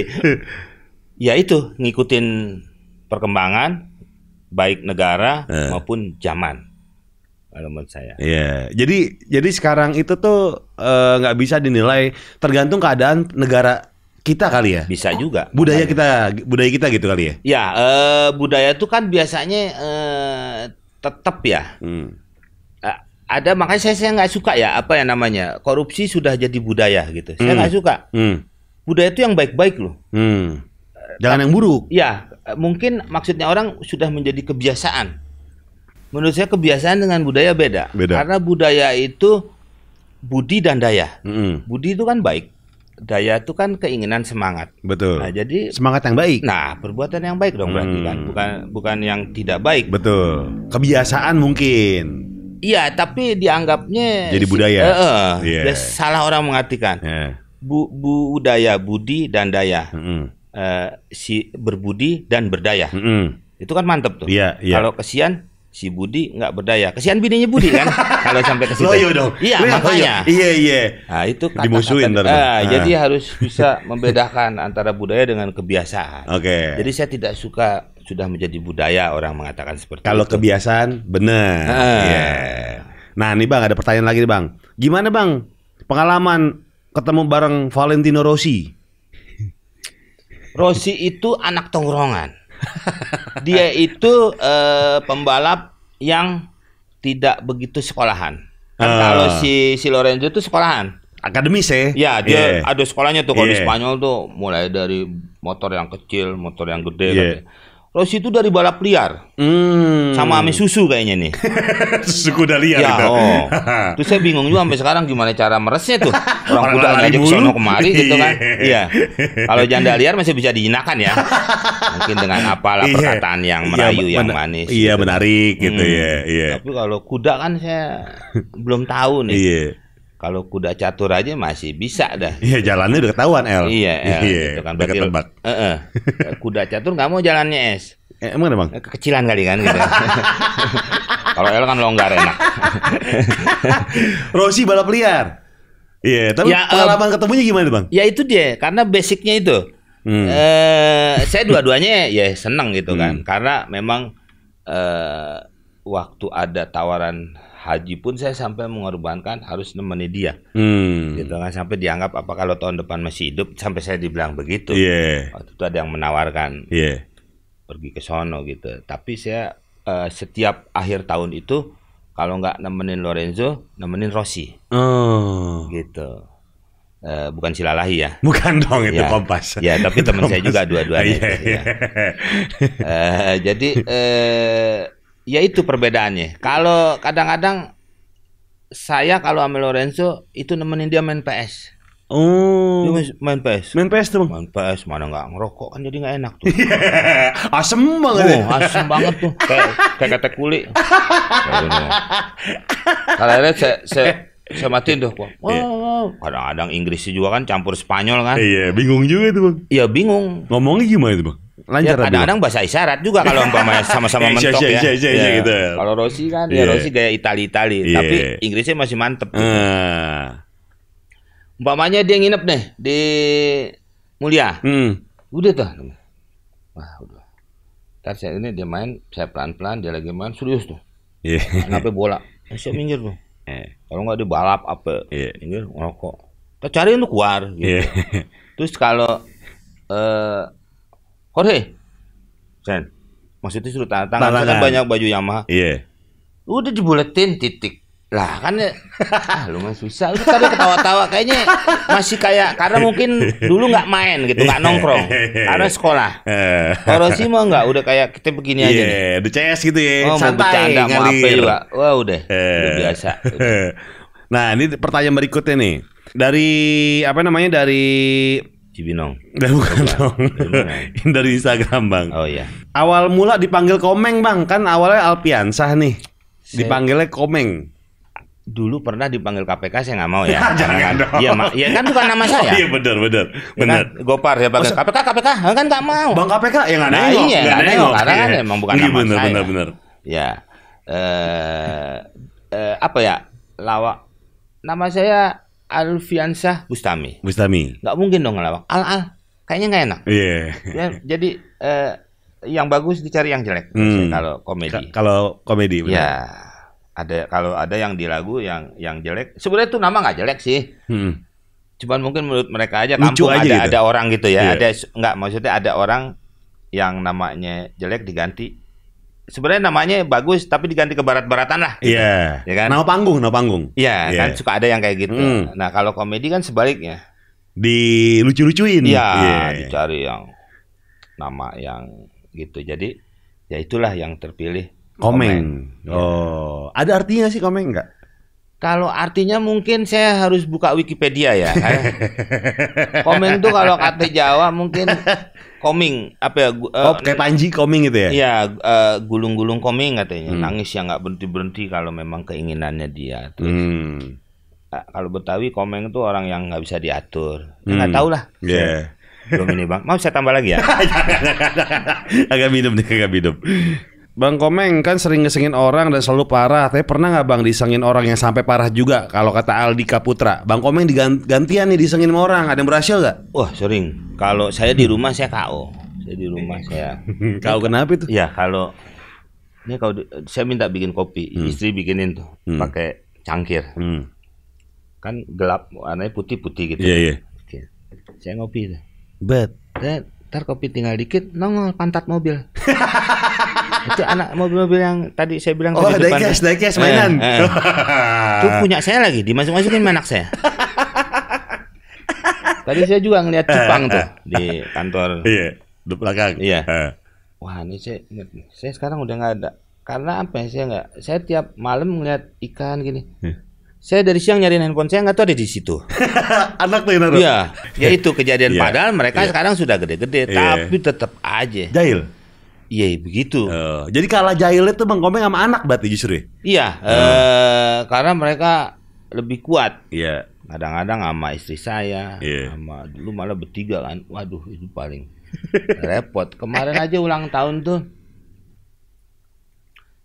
A: ya itu ngikutin perkembangan baik negara uh. maupun zaman kalau menurut saya. Iya. Yeah. Jadi jadi sekarang itu tuh eh, nggak uh, bisa dinilai tergantung keadaan negara kita kali ya. Bisa juga. Budaya kita budaya kita gitu kali ya. Ya, uh, budaya tuh kan biasanya uh, eh, tetap ya. Hmm. ada makanya saya saya nggak suka ya apa yang namanya korupsi sudah jadi budaya gitu. Saya hmm. nggak hmm. suka. Hmm. Budaya itu yang baik-baik loh. Hmm. Jangan yang buruk. Ya, mungkin maksudnya orang sudah menjadi kebiasaan menurut saya kebiasaan dengan budaya beda. beda. Karena budaya itu budi dan daya. Mm -hmm. Budi itu kan baik, daya itu kan keinginan semangat. Betul. Nah, jadi semangat yang baik. Nah, perbuatan yang baik dong berarti kan, mm. bukan bukan yang tidak baik. Betul. Kebiasaan mungkin. Iya, tapi dianggapnya jadi budaya. Uh, uh, yeah. Salah orang mengartikan. Yeah. Bu, budaya budi dan daya. Mm -hmm. uh, si berbudi dan berdaya. Mm -hmm. Itu kan mantep tuh. Yeah, yeah. Kalau kesian si Budi nggak berdaya. Kesian bininya Budi kan kalau sampai ke situ. Loyo dong. Iya, Loyo. makanya. Iya, iya. Nah, itu kata, dimusuhin kata, ah, ah, Jadi harus bisa membedakan antara budaya dengan kebiasaan. Oke. Okay. Jadi saya tidak suka sudah menjadi budaya orang mengatakan seperti Kalau itu. kebiasaan benar. Ah. Yeah. Nah, nih Bang ada pertanyaan lagi nih Bang. Gimana Bang pengalaman ketemu bareng Valentino Rossi? Rossi itu anak tongkrongan dia itu uh, pembalap yang tidak begitu sekolahan. Kan uh. kalau si si Lorenzo itu sekolahan. Akademis ya? Ya, dia yeah. ada sekolahnya tuh kalau yeah. di iya. Spanyol tuh mulai dari motor yang kecil, motor yang gede yeah. Kan. Rossi itu dari balap liar. Hmm. Sama ame susu kayaknya nih. susu kuda liar ya, gitu. Oh. Terus saya bingung juga sampai sekarang gimana cara meresnya tuh. Orang, Orang kuda ngajak sono kemari gitu kan. Iya. iya. Kalau janda liar masih bisa dijinakan ya. Mungkin dengan apalah iya. perkataan yang iya, merayu ya, yang manis. Iya, gitu. Kan. menarik gitu hmm. ya, Iya. Tapi kalau kuda kan saya belum tahu nih kalau kuda catur aja masih bisa dah. Iya jalannya udah ketahuan El. Iya, El, iya, iya gitu kan. Berarti, tebak. Kuda catur nggak mau jalannya es. Eh, emang ada bang? Eh, kekecilan kali kan gitu. kalau El kan longgar enak. Rosi balap liar. Iya, yeah, tapi ya, pengalaman um, ketemunya gimana bang? Ya itu dia, karena basicnya itu. Hmm. Eh, saya dua-duanya ya seneng gitu kan. hmm. kan, karena memang eh, waktu ada tawaran haji pun saya sampai mengorbankan harus nemeni dia
B: hmm. gitu
A: kan sampai dianggap apa kalau tahun depan masih hidup sampai saya dibilang begitu yeah. waktu itu ada yang menawarkan yeah. pergi ke sono gitu tapi saya uh, setiap akhir tahun itu kalau nggak nemenin Lorenzo nemenin Rossi oh. gitu Uh, bukan silalahi ya. Bukan dong itu ya. kompas. Ya, tapi teman saya juga dua-duanya. yeah, yeah. uh, jadi uh, ya itu perbedaannya. Kalau kadang-kadang saya kalau sama Lorenzo itu nemenin dia main PS. Oh. Dia main PS. Main PS tuh, Main PS mana nggak ngerokok kan jadi nggak enak tuh. asem banget. Oh, ya. asem banget tuh. Kayak kayak kata kulit. Kalau lihat saya, saya saya matiin tuh. Wah, iya. wow, yeah. Kadang-kadang Inggris juga kan campur Spanyol kan. Iya, bingung juga itu, Bang. Iya, bingung. Ngomongnya gimana itu, Bang? lancar. Ya, kadang-kadang bahasa isyarat juga kalau umpamanya sama-sama iya, iya, mentok iya, ya. Iya, iya, iya, gitu. Kalau Rossi kan yeah. ya Rossi gaya Itali-Itali, yeah. tapi Inggrisnya masih mantep. Gitu. Uh. Umpamanya dia nginep nih di Mulia. Hmm. Udah tuh. Wah, udah. Ntar saya ini dia main, saya pelan-pelan, dia lagi main serius tuh. Iya. Yeah. Kenapa bola? Saya minggir tuh. Yeah. Kalau nggak di balap apa? Yeah. Minggir ngerokok. Kita cari untuk keluar. Gitu. Yeah. Terus kalau eh uh, Jorge Sen maksudnya suruh tanda tangan, tangan. kan banyak baju Yamaha iya yeah. udah dibuletin titik lah kan ya ah, lu susah lu tadi ketawa-tawa kayaknya masih kayak karena mungkin dulu nggak main gitu nggak nongkrong karena sekolah eh. kalau sih mau nggak udah kayak kita begini yeah, aja iya, nih udah CS gitu ya oh, santai mau bercanda mau apa juga wah udah eh. udah biasa nah ini pertanyaan berikutnya nih dari apa namanya dari Cibinong. Dan bukan dong. Dari Instagram bang. Oh iya. Awal mula dipanggil Komeng bang, kan awalnya Alpiansah nih. Saya... Dipanggilnya Komeng. Dulu pernah dipanggil KPK saya nggak mau ya. Jangan dong. Iya ya, kan bukan nama oh, saya. Oh, iya benar benar. Ya, benar. Kan? Gopar ya, panggil oh, KPK KPK kan nggak mau. Bang KPK ya nggak nah, nengok. Iya nggak nengok. Karena kan iya. emang bukan iya, nama bener, saya. Benar benar Ya. Eh, uh, apa ya? Lawak. Nama saya Alfiansyah Bustami. Bustami. Gak mungkin dong ngelawak. Al Al kayaknya nggak enak. Iya. Yeah. jadi eh, yang bagus dicari yang jelek hmm. kalau komedi. Ka kalau komedi. Iya. ada kalau ada yang di lagu yang yang jelek sebenarnya tuh nama nggak jelek sih. Hmm. Cuman mungkin menurut mereka aja Lucu aja ada gitu. ada orang gitu ya. Yeah. Ada nggak maksudnya ada orang yang namanya jelek diganti sebenarnya namanya bagus tapi diganti ke barat-baratan lah. Gitu. Iya. Gitu. Ya yeah. kan? Nama panggung, nama panggung. Iya, yeah, kan iya. suka ada yang kayak gitu. Mm. Nah, kalau komedi kan sebaliknya. Di lucu lucuin Iya, yeah. dicari yang nama yang gitu. Jadi ya itulah yang terpilih. Komeng. komeng. Iya. Oh, ya. ada artinya sih komeng nggak? Kalau artinya mungkin saya harus buka Wikipedia ya. Eh? komen tuh kalau kata Jawa mungkin coming apa ya? Uh, oh, kayak panji coming gitu ya? Iya, uh, gulung-gulung coming katanya. Hmm. Nangis yang nggak berhenti berhenti kalau memang keinginannya dia. Terus, hmm. Uh, kalau Betawi coming tuh orang yang nggak bisa diatur. Ya, nggak hmm. tahu lah. Yeah. Belum ini bang. Mau saya tambah lagi ya? agak minum nih, agak minum. Bang Komeng kan sering ngesengin orang dan selalu parah. Tapi pernah nggak Bang disengin orang yang sampai parah juga? Kalau kata Aldi Kaputra, Bang Komeng digantian nih disengin sama orang. Ada yang berhasil nggak? Wah sering. Kalau saya di rumah saya KO. Saya di rumah saya. KO kenapa itu? Ya kalau ini kalau saya minta bikin kopi, hmm. istri bikinin tuh hmm. pakai cangkir. Hmm. Kan gelap, warnanya putih-putih gitu. Iya yeah, iya. Yeah. Saya ngopi. Bet. Eh, ntar kopi tinggal dikit, nongol pantat mobil. itu anak mobil-mobil yang tadi saya bilang oh, tadi depan. Oh, diecast, eh, mainan. Eh, eh. itu punya saya lagi, dimasuk-masukin anak saya. tadi saya juga ngeliat cupang tuh di kantor. Iya, di belakang. Iya. Eh. Wah, ini saya saya sekarang udah nggak ada. Karena apa ya? Saya nggak. Saya tiap malam ngeliat ikan gini. Iya. Saya dari siang nyari handphone saya nggak tahu ada di situ. Anak tuh Iya, ya itu kejadian. Iya. Padahal mereka iya. sekarang sudah gede-gede, tapi tetap aja. Jahil. Iya, iya begitu. Uh, jadi kalah jahilnya tuh Bang Komeng sama anak berarti justru ya? Iya, uh. Uh, karena mereka lebih kuat. Iya. Yeah. Kadang-kadang sama istri saya, yeah. sama dulu malah bertiga kan. Waduh itu paling repot. Kemarin aja ulang tahun tuh.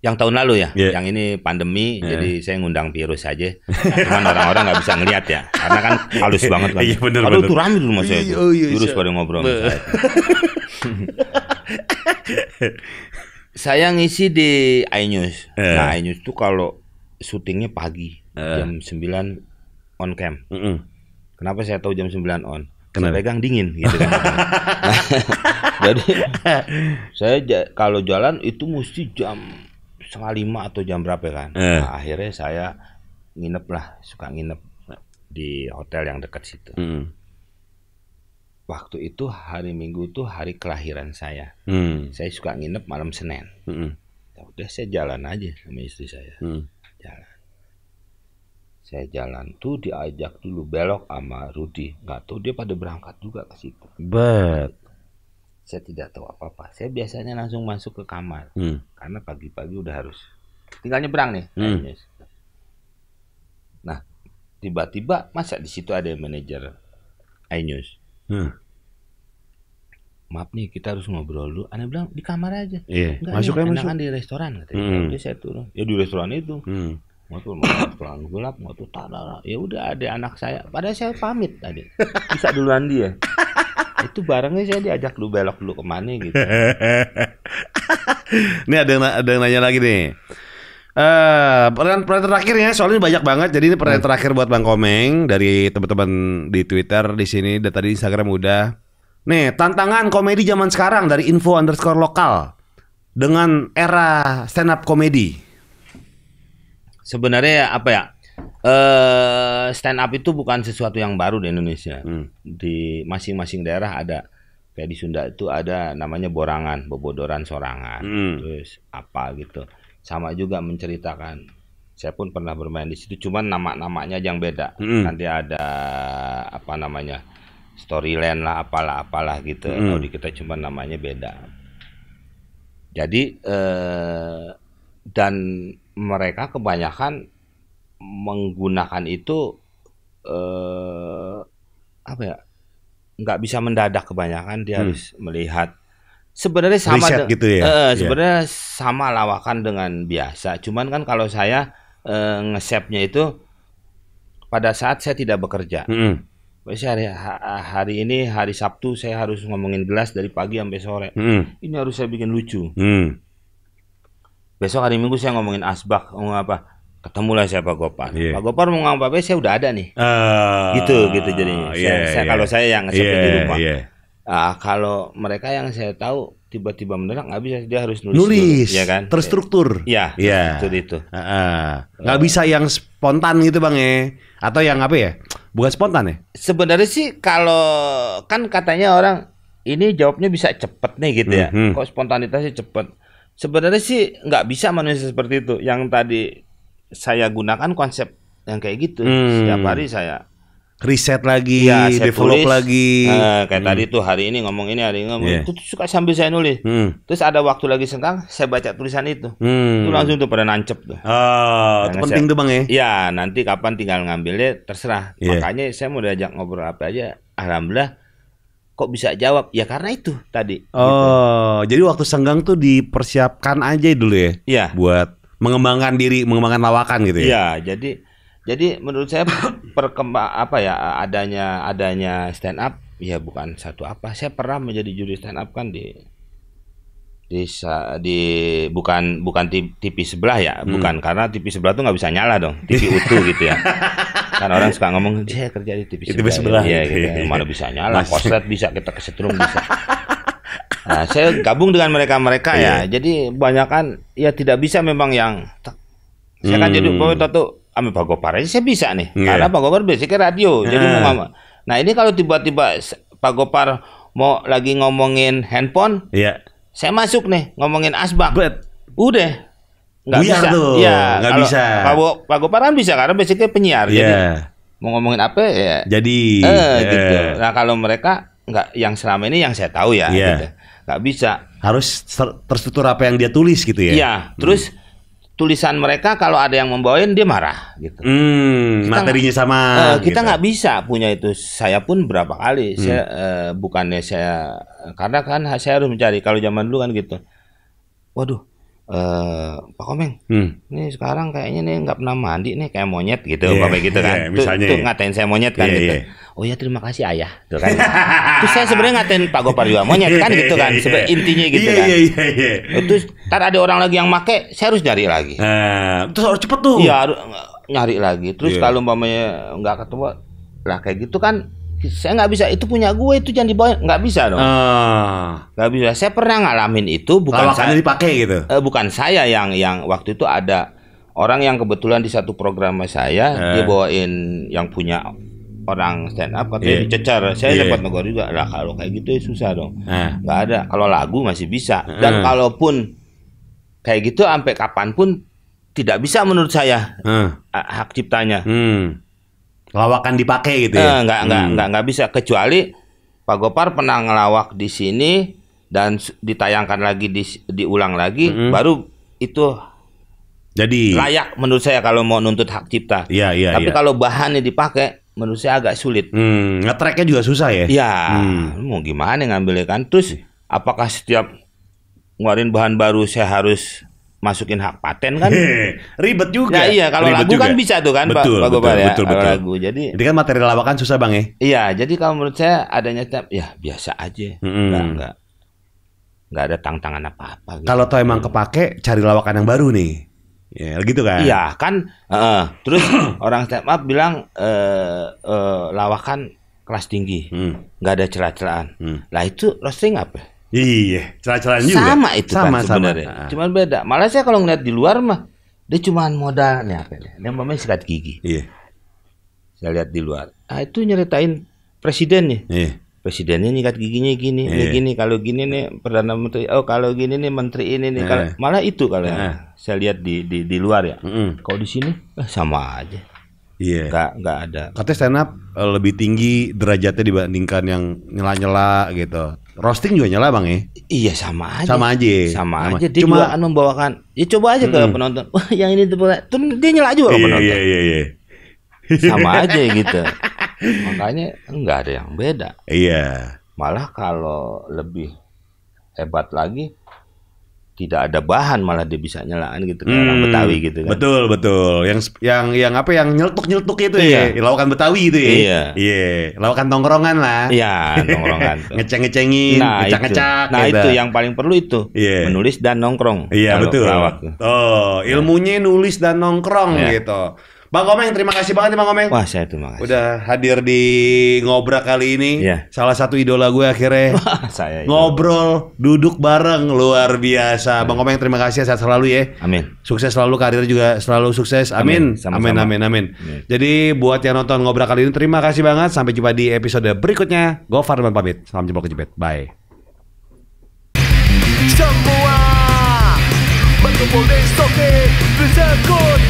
A: Yang tahun lalu ya, yeah. yang ini pandemi, yeah. jadi saya ngundang virus aja. cuman orang-orang nggak bisa ngeliat ya, karena kan halus banget kan. Iya bener, Aduh bener. tuh rame dulu mas saya, iya, oh, iya, virus pada ngobrol. saya ngisi di iNews. Uh. Nah, iNews tuh kalau syutingnya pagi uh. jam 9 on cam. Uh -uh. Kenapa saya tahu jam 9 on? Kenapa? pegang dingin gitu kan. jadi saya kalau jalan itu mesti jam setengah lima atau jam berapa kan. Uh. Nah, akhirnya saya nginep lah, suka nginep di hotel yang dekat situ. Uh -uh waktu itu hari Minggu tuh hari kelahiran saya. Hmm. Saya suka nginep malam Senin. Hmm. Ya udah saya jalan aja sama istri saya.
B: Hmm. Jalan.
A: Saya jalan tuh diajak dulu belok sama Rudi. Gak tuh dia pada berangkat juga ke situ.
B: Bet.
A: Saya tidak tahu apa-apa. Saya biasanya langsung masuk ke kamar. Hmm. Karena pagi-pagi udah harus tinggal nyebrang nih. Hmm. Nah, nah tiba-tiba masa di situ ada manajer iNews Hmm. Maaf nih, kita harus ngobrol dulu. Ana bilang di kamar aja. Iya. masuk ya, masuk. di restoran katanya. Hmm. Jadi saya turun. Ya di restoran itu. Hmm. Mau tuh mau restoran gelap, mau tuh tarara. Ya udah ada anak saya. Padahal saya pamit tadi. Bisa duluan dia. itu barangnya saya diajak lu belok dulu kemana gitu. Ini ada yang, ada yang nanya lagi nih. Eh, uh, pertanyaan terakhir ya, soalnya banyak banget. Jadi ini pertanyaan hmm. terakhir buat Bang Komeng dari teman-teman di Twitter di sini dan tadi Instagram udah. Nih, tantangan komedi zaman sekarang dari info underscore lokal dengan era stand up komedi. Sebenarnya apa ya? Uh, eh, stand up itu bukan sesuatu yang baru di Indonesia. Hmm. Di masing-masing daerah ada kayak di Sunda itu ada namanya borangan, bobodoran sorangan, hmm. terus apa gitu sama juga menceritakan. Saya pun pernah bermain di situ, cuman nama-namanya yang beda. Hmm. Nanti ada apa namanya storyline lah, apalah apalah gitu. Hmm. di kita cuma namanya beda. Jadi eh, dan mereka kebanyakan menggunakan itu eh, apa ya? Nggak bisa mendadak kebanyakan dia hmm. harus melihat sebenarnya sama Riset gitu ya. Uh, sebenarnya yeah. sama lawakan dengan biasa. Cuman kan kalau saya uh, eh, ngesepnya itu pada saat saya tidak bekerja. Mm -hmm. hari hari ini hari Sabtu saya harus ngomongin gelas dari pagi sampai sore. Mm -hmm. Ini harus saya bikin lucu. Mm. Besok hari Minggu saya ngomongin asbak, ngomong apa? ketemulah saya Pak Gopar. Yeah. Pak Gopar mau ngomong apa? Saya udah ada nih. Uh, gitu gitu jadinya. Iya, saya, yeah, saya yeah. kalau saya yang ngasih iya, yeah, di rumah. Yeah. Ah, kalau mereka yang saya tahu tiba-tiba mendadak nggak bisa dia harus nulis, nulis dulu, ya kan? Terstruktur. Iya. Iya. Itu itu. Nggak uh, uh. bisa yang spontan gitu bang ya? Atau yang apa ya? Bukan spontan ya? Sebenarnya sih kalau kan katanya orang ini jawabnya bisa cepet nih gitu ya. Mm -hmm. Kok spontanitasnya cepet? Sebenarnya sih nggak bisa manusia seperti itu. Yang tadi saya gunakan konsep yang kayak gitu. Hmm. Setiap hari saya riset lagi, ya, saya develop tulis, lagi. Nah, kayak hmm. tadi tuh hari ini ngomong ini, hari ini ngomong yeah. itu suka sambil saya nulis. Hmm. Terus ada waktu lagi senggang, saya baca tulisan itu. Hmm. Itu langsung tuh pada nancep tuh. Oh, itu nah, penting tuh Bang ya. Iya, nanti kapan tinggal ngambilnya terserah. Yeah. Makanya saya mau diajak ngobrol apa aja, alhamdulillah kok bisa jawab ya karena itu tadi. Gitu. Oh, gitu. jadi waktu senggang tuh dipersiapkan aja dulu ya. Iya. Buat mengembangkan diri, mengembangkan lawakan gitu ya. Iya, jadi jadi menurut saya perkembang apa ya adanya adanya stand up ya bukan satu apa saya pernah menjadi juri stand up kan di di di bukan bukan TV sebelah ya hmm. bukan karena TV sebelah tuh nggak bisa nyala dong TV utuh gitu ya kan orang suka ngomong saya kerja di TV sebelah, sebelah ya, iya, gitu, gitu, ya, gitu. Ya. mana bisa nyala korset bisa kita kesetrum bisa nah, saya gabung dengan mereka mereka ya iya. jadi banyak kan ya tidak bisa memang yang
B: saya kan hmm. jadi pemain
A: tuh sama Pak Gopar aja saya bisa nih. Yeah. Karena Pak Gopar basicnya radio. Jadi mau ngomong Nah, ini kalau tiba-tiba Pak Gopar mau lagi ngomongin handphone, yeah. saya masuk nih ngomongin asbak. But, Udah nggak bisa. Tuh. Ya, nggak bisa. Pak, Pak Gopar kan bisa karena basicnya penyiar. Yeah. Jadi iya. mau ngomongin apa ya? Jadi eh, yeah. gitu. Nah, kalau mereka nggak yang selama ini yang saya tahu ya yeah. gitu. nggak bisa. Harus ter terstruktur apa yang dia tulis gitu ya. Iya, terus hmm tulisan mereka kalau ada yang membawain dia marah gitu. Hmm, kita materinya gak, sama. Uh, kita gitu. nggak gitu. bisa punya itu. Saya pun berapa kali hmm. saya uh, bukannya saya karena kan saya harus mencari kalau zaman dulu kan gitu. Waduh, eh Pak Komeng, hmm. nih sekarang kayaknya nih nggak pernah mandi nih kayak monyet gitu, yeah, bapak gitu kan, yeah, misalnya, tuh, tuh ya. ngatain saya monyet kan yeah, gitu. Yeah. Oh ya terima kasih ayah, tuh kan. Terus saya sebenarnya ngatain Pak Gopar juga monyet iya, kan gitu iya, kan, yeah. Iya. intinya gitu yeah, kan. Yeah, yeah, yeah. Terus tar ada orang lagi yang make, saya harus nyari lagi. Uh, terus harus cepet tuh. Iya eh, nyari lagi. Terus yeah. kalau umpamanya nggak ketemu, lah kayak gitu kan saya nggak bisa itu punya gue itu jangan dibawa nggak bisa dong ah. nggak uh. bisa saya pernah ngalamin itu bukan saya dipakai gitu eh, bukan saya yang yang waktu itu ada orang yang kebetulan di satu program saya uh. dia bawain yang punya orang stand up katanya yeah. dicecar saya yeah. Iya. dapat negor juga lah kalau kayak gitu ya susah dong eh. nggak uh. ada kalau lagu masih bisa eh. dan uh. kalaupun kayak gitu sampai kapanpun tidak bisa menurut saya uh. hak ciptanya hmm lawakan dipakai gitu ya? Eh, enggak enggak hmm. nggak bisa kecuali Pak Gopar pernah ngelawak di sini dan ditayangkan lagi di, diulang lagi -hmm. baru itu jadi layak menurut saya kalau mau nuntut hak cipta. Iya iya. Tapi ya. kalau bahannya dipakai menurut saya agak sulit. Hmm, ngetreknya juga susah ya. Iya. Hmm. Mau gimana ngambilnya kan? Terus iya. apakah setiap nguarin bahan baru saya harus masukin hak paten kan Hei, ribet juga. nah, iya, kalau lagu kan juga. kan bisa tuh kan, betul, Pak, betul, ya. Betul, betul. lagu. Jadi Ini kan materi lawakan susah, Bang ya. Iya, jadi kalau menurut saya adanya ya biasa aja. Mm -hmm. Enggak nggak nggak ada tantangan apa-apa gitu. Kalau tuh emang kepake cari lawakan yang baru nih. Ya, gitu kan. Iya, kan uh, terus orang step up bilang uh, uh, lawakan kelas tinggi. Enggak hmm. mm. ada celah-celahan. Hmm. Lah itu roasting apa? Iya, celah-celahan juga. Sama itu sama, kan sebenarnya. Sama. Ah. Cuman beda. Malah saya kalau ngeliat di luar mah dia cuma modal nih apa nih? Dia sikat gigi. Iya. Saya lihat di luar. Ah itu nyeritain presiden nih. Iya. Presidennya nyikat giginya gini, iya. gini. Kalau gini nih perdana menteri. Oh kalau gini nih menteri ini nih. Iya. Kalau malah itu kalau iya. saya lihat di di, di luar ya. Mm -mm. Kalau di sini eh, sama aja. Iya. Gak, gak ada. Katanya stand up eh, lebih tinggi derajatnya dibandingkan yang nyela-nyela gitu. Roasting juga nyala bang ya? Iya sama aja. Sama aja. Sama, sama. aja. Dia Cuma, juga akan membawakan. Ya coba aja ke mm penonton. Wah yang ini tuh dia nyala juga loh iya, penonton. Iya iya iya. Sama aja gitu. Makanya nggak ada yang beda. Iya. Malah kalau lebih hebat lagi tidak ada bahan malah dia bisa nyelaan gitu hmm, orang Betawi gitu kan. Betul, betul. Yang yang yang apa yang nyeltuk-nyeltuk itu ya, iya. ya, lawakan Betawi itu ya. Iya. Iya, lawakan tongkrongan lah. Iya, tongkrongan Ngeceng-ngecengin, nah, ngecak-ngecak. Nah, gitu. itu yang paling perlu itu. Yeah. Menulis dan nongkrong. Iya, betul. Lawak. Oh, iya. ilmunya nulis dan nongkrong yeah. gitu. Bang Komeng, terima kasih banget nih Bang Komeng. Wah, saya terima kasih. Udah hadir di ngobrak kali ini. Yeah. Salah satu idola gue akhirnya. saya idola. Ngobrol, duduk bareng, luar biasa. Bang Komeng, terima kasih sehat selalu ya. Amin. Sukses selalu karir juga selalu sukses. Amin. Amin, Sama -sama. amin, amin, amin. Yeah. Jadi buat yang nonton ngobrak kali ini terima kasih banget. Sampai jumpa di episode berikutnya. Gue Farman pamit. Salam jempol kejepit. Bye.
B: Semua berkumpul di Sokit, Bisa Good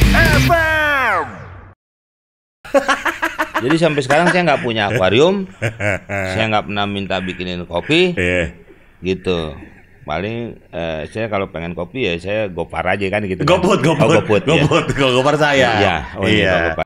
B: FM.
A: Jadi sampai sekarang saya nggak punya akuarium, saya nggak pernah minta bikinin kopi, yeah. gitu. Paling eh, saya kalau pengen kopi ya saya gopar aja kan gitu. Kan. Goput, kan? goput, oh, goput, iya. goput, ya. gopar saya. goput, iya. oh, iya. iya. goput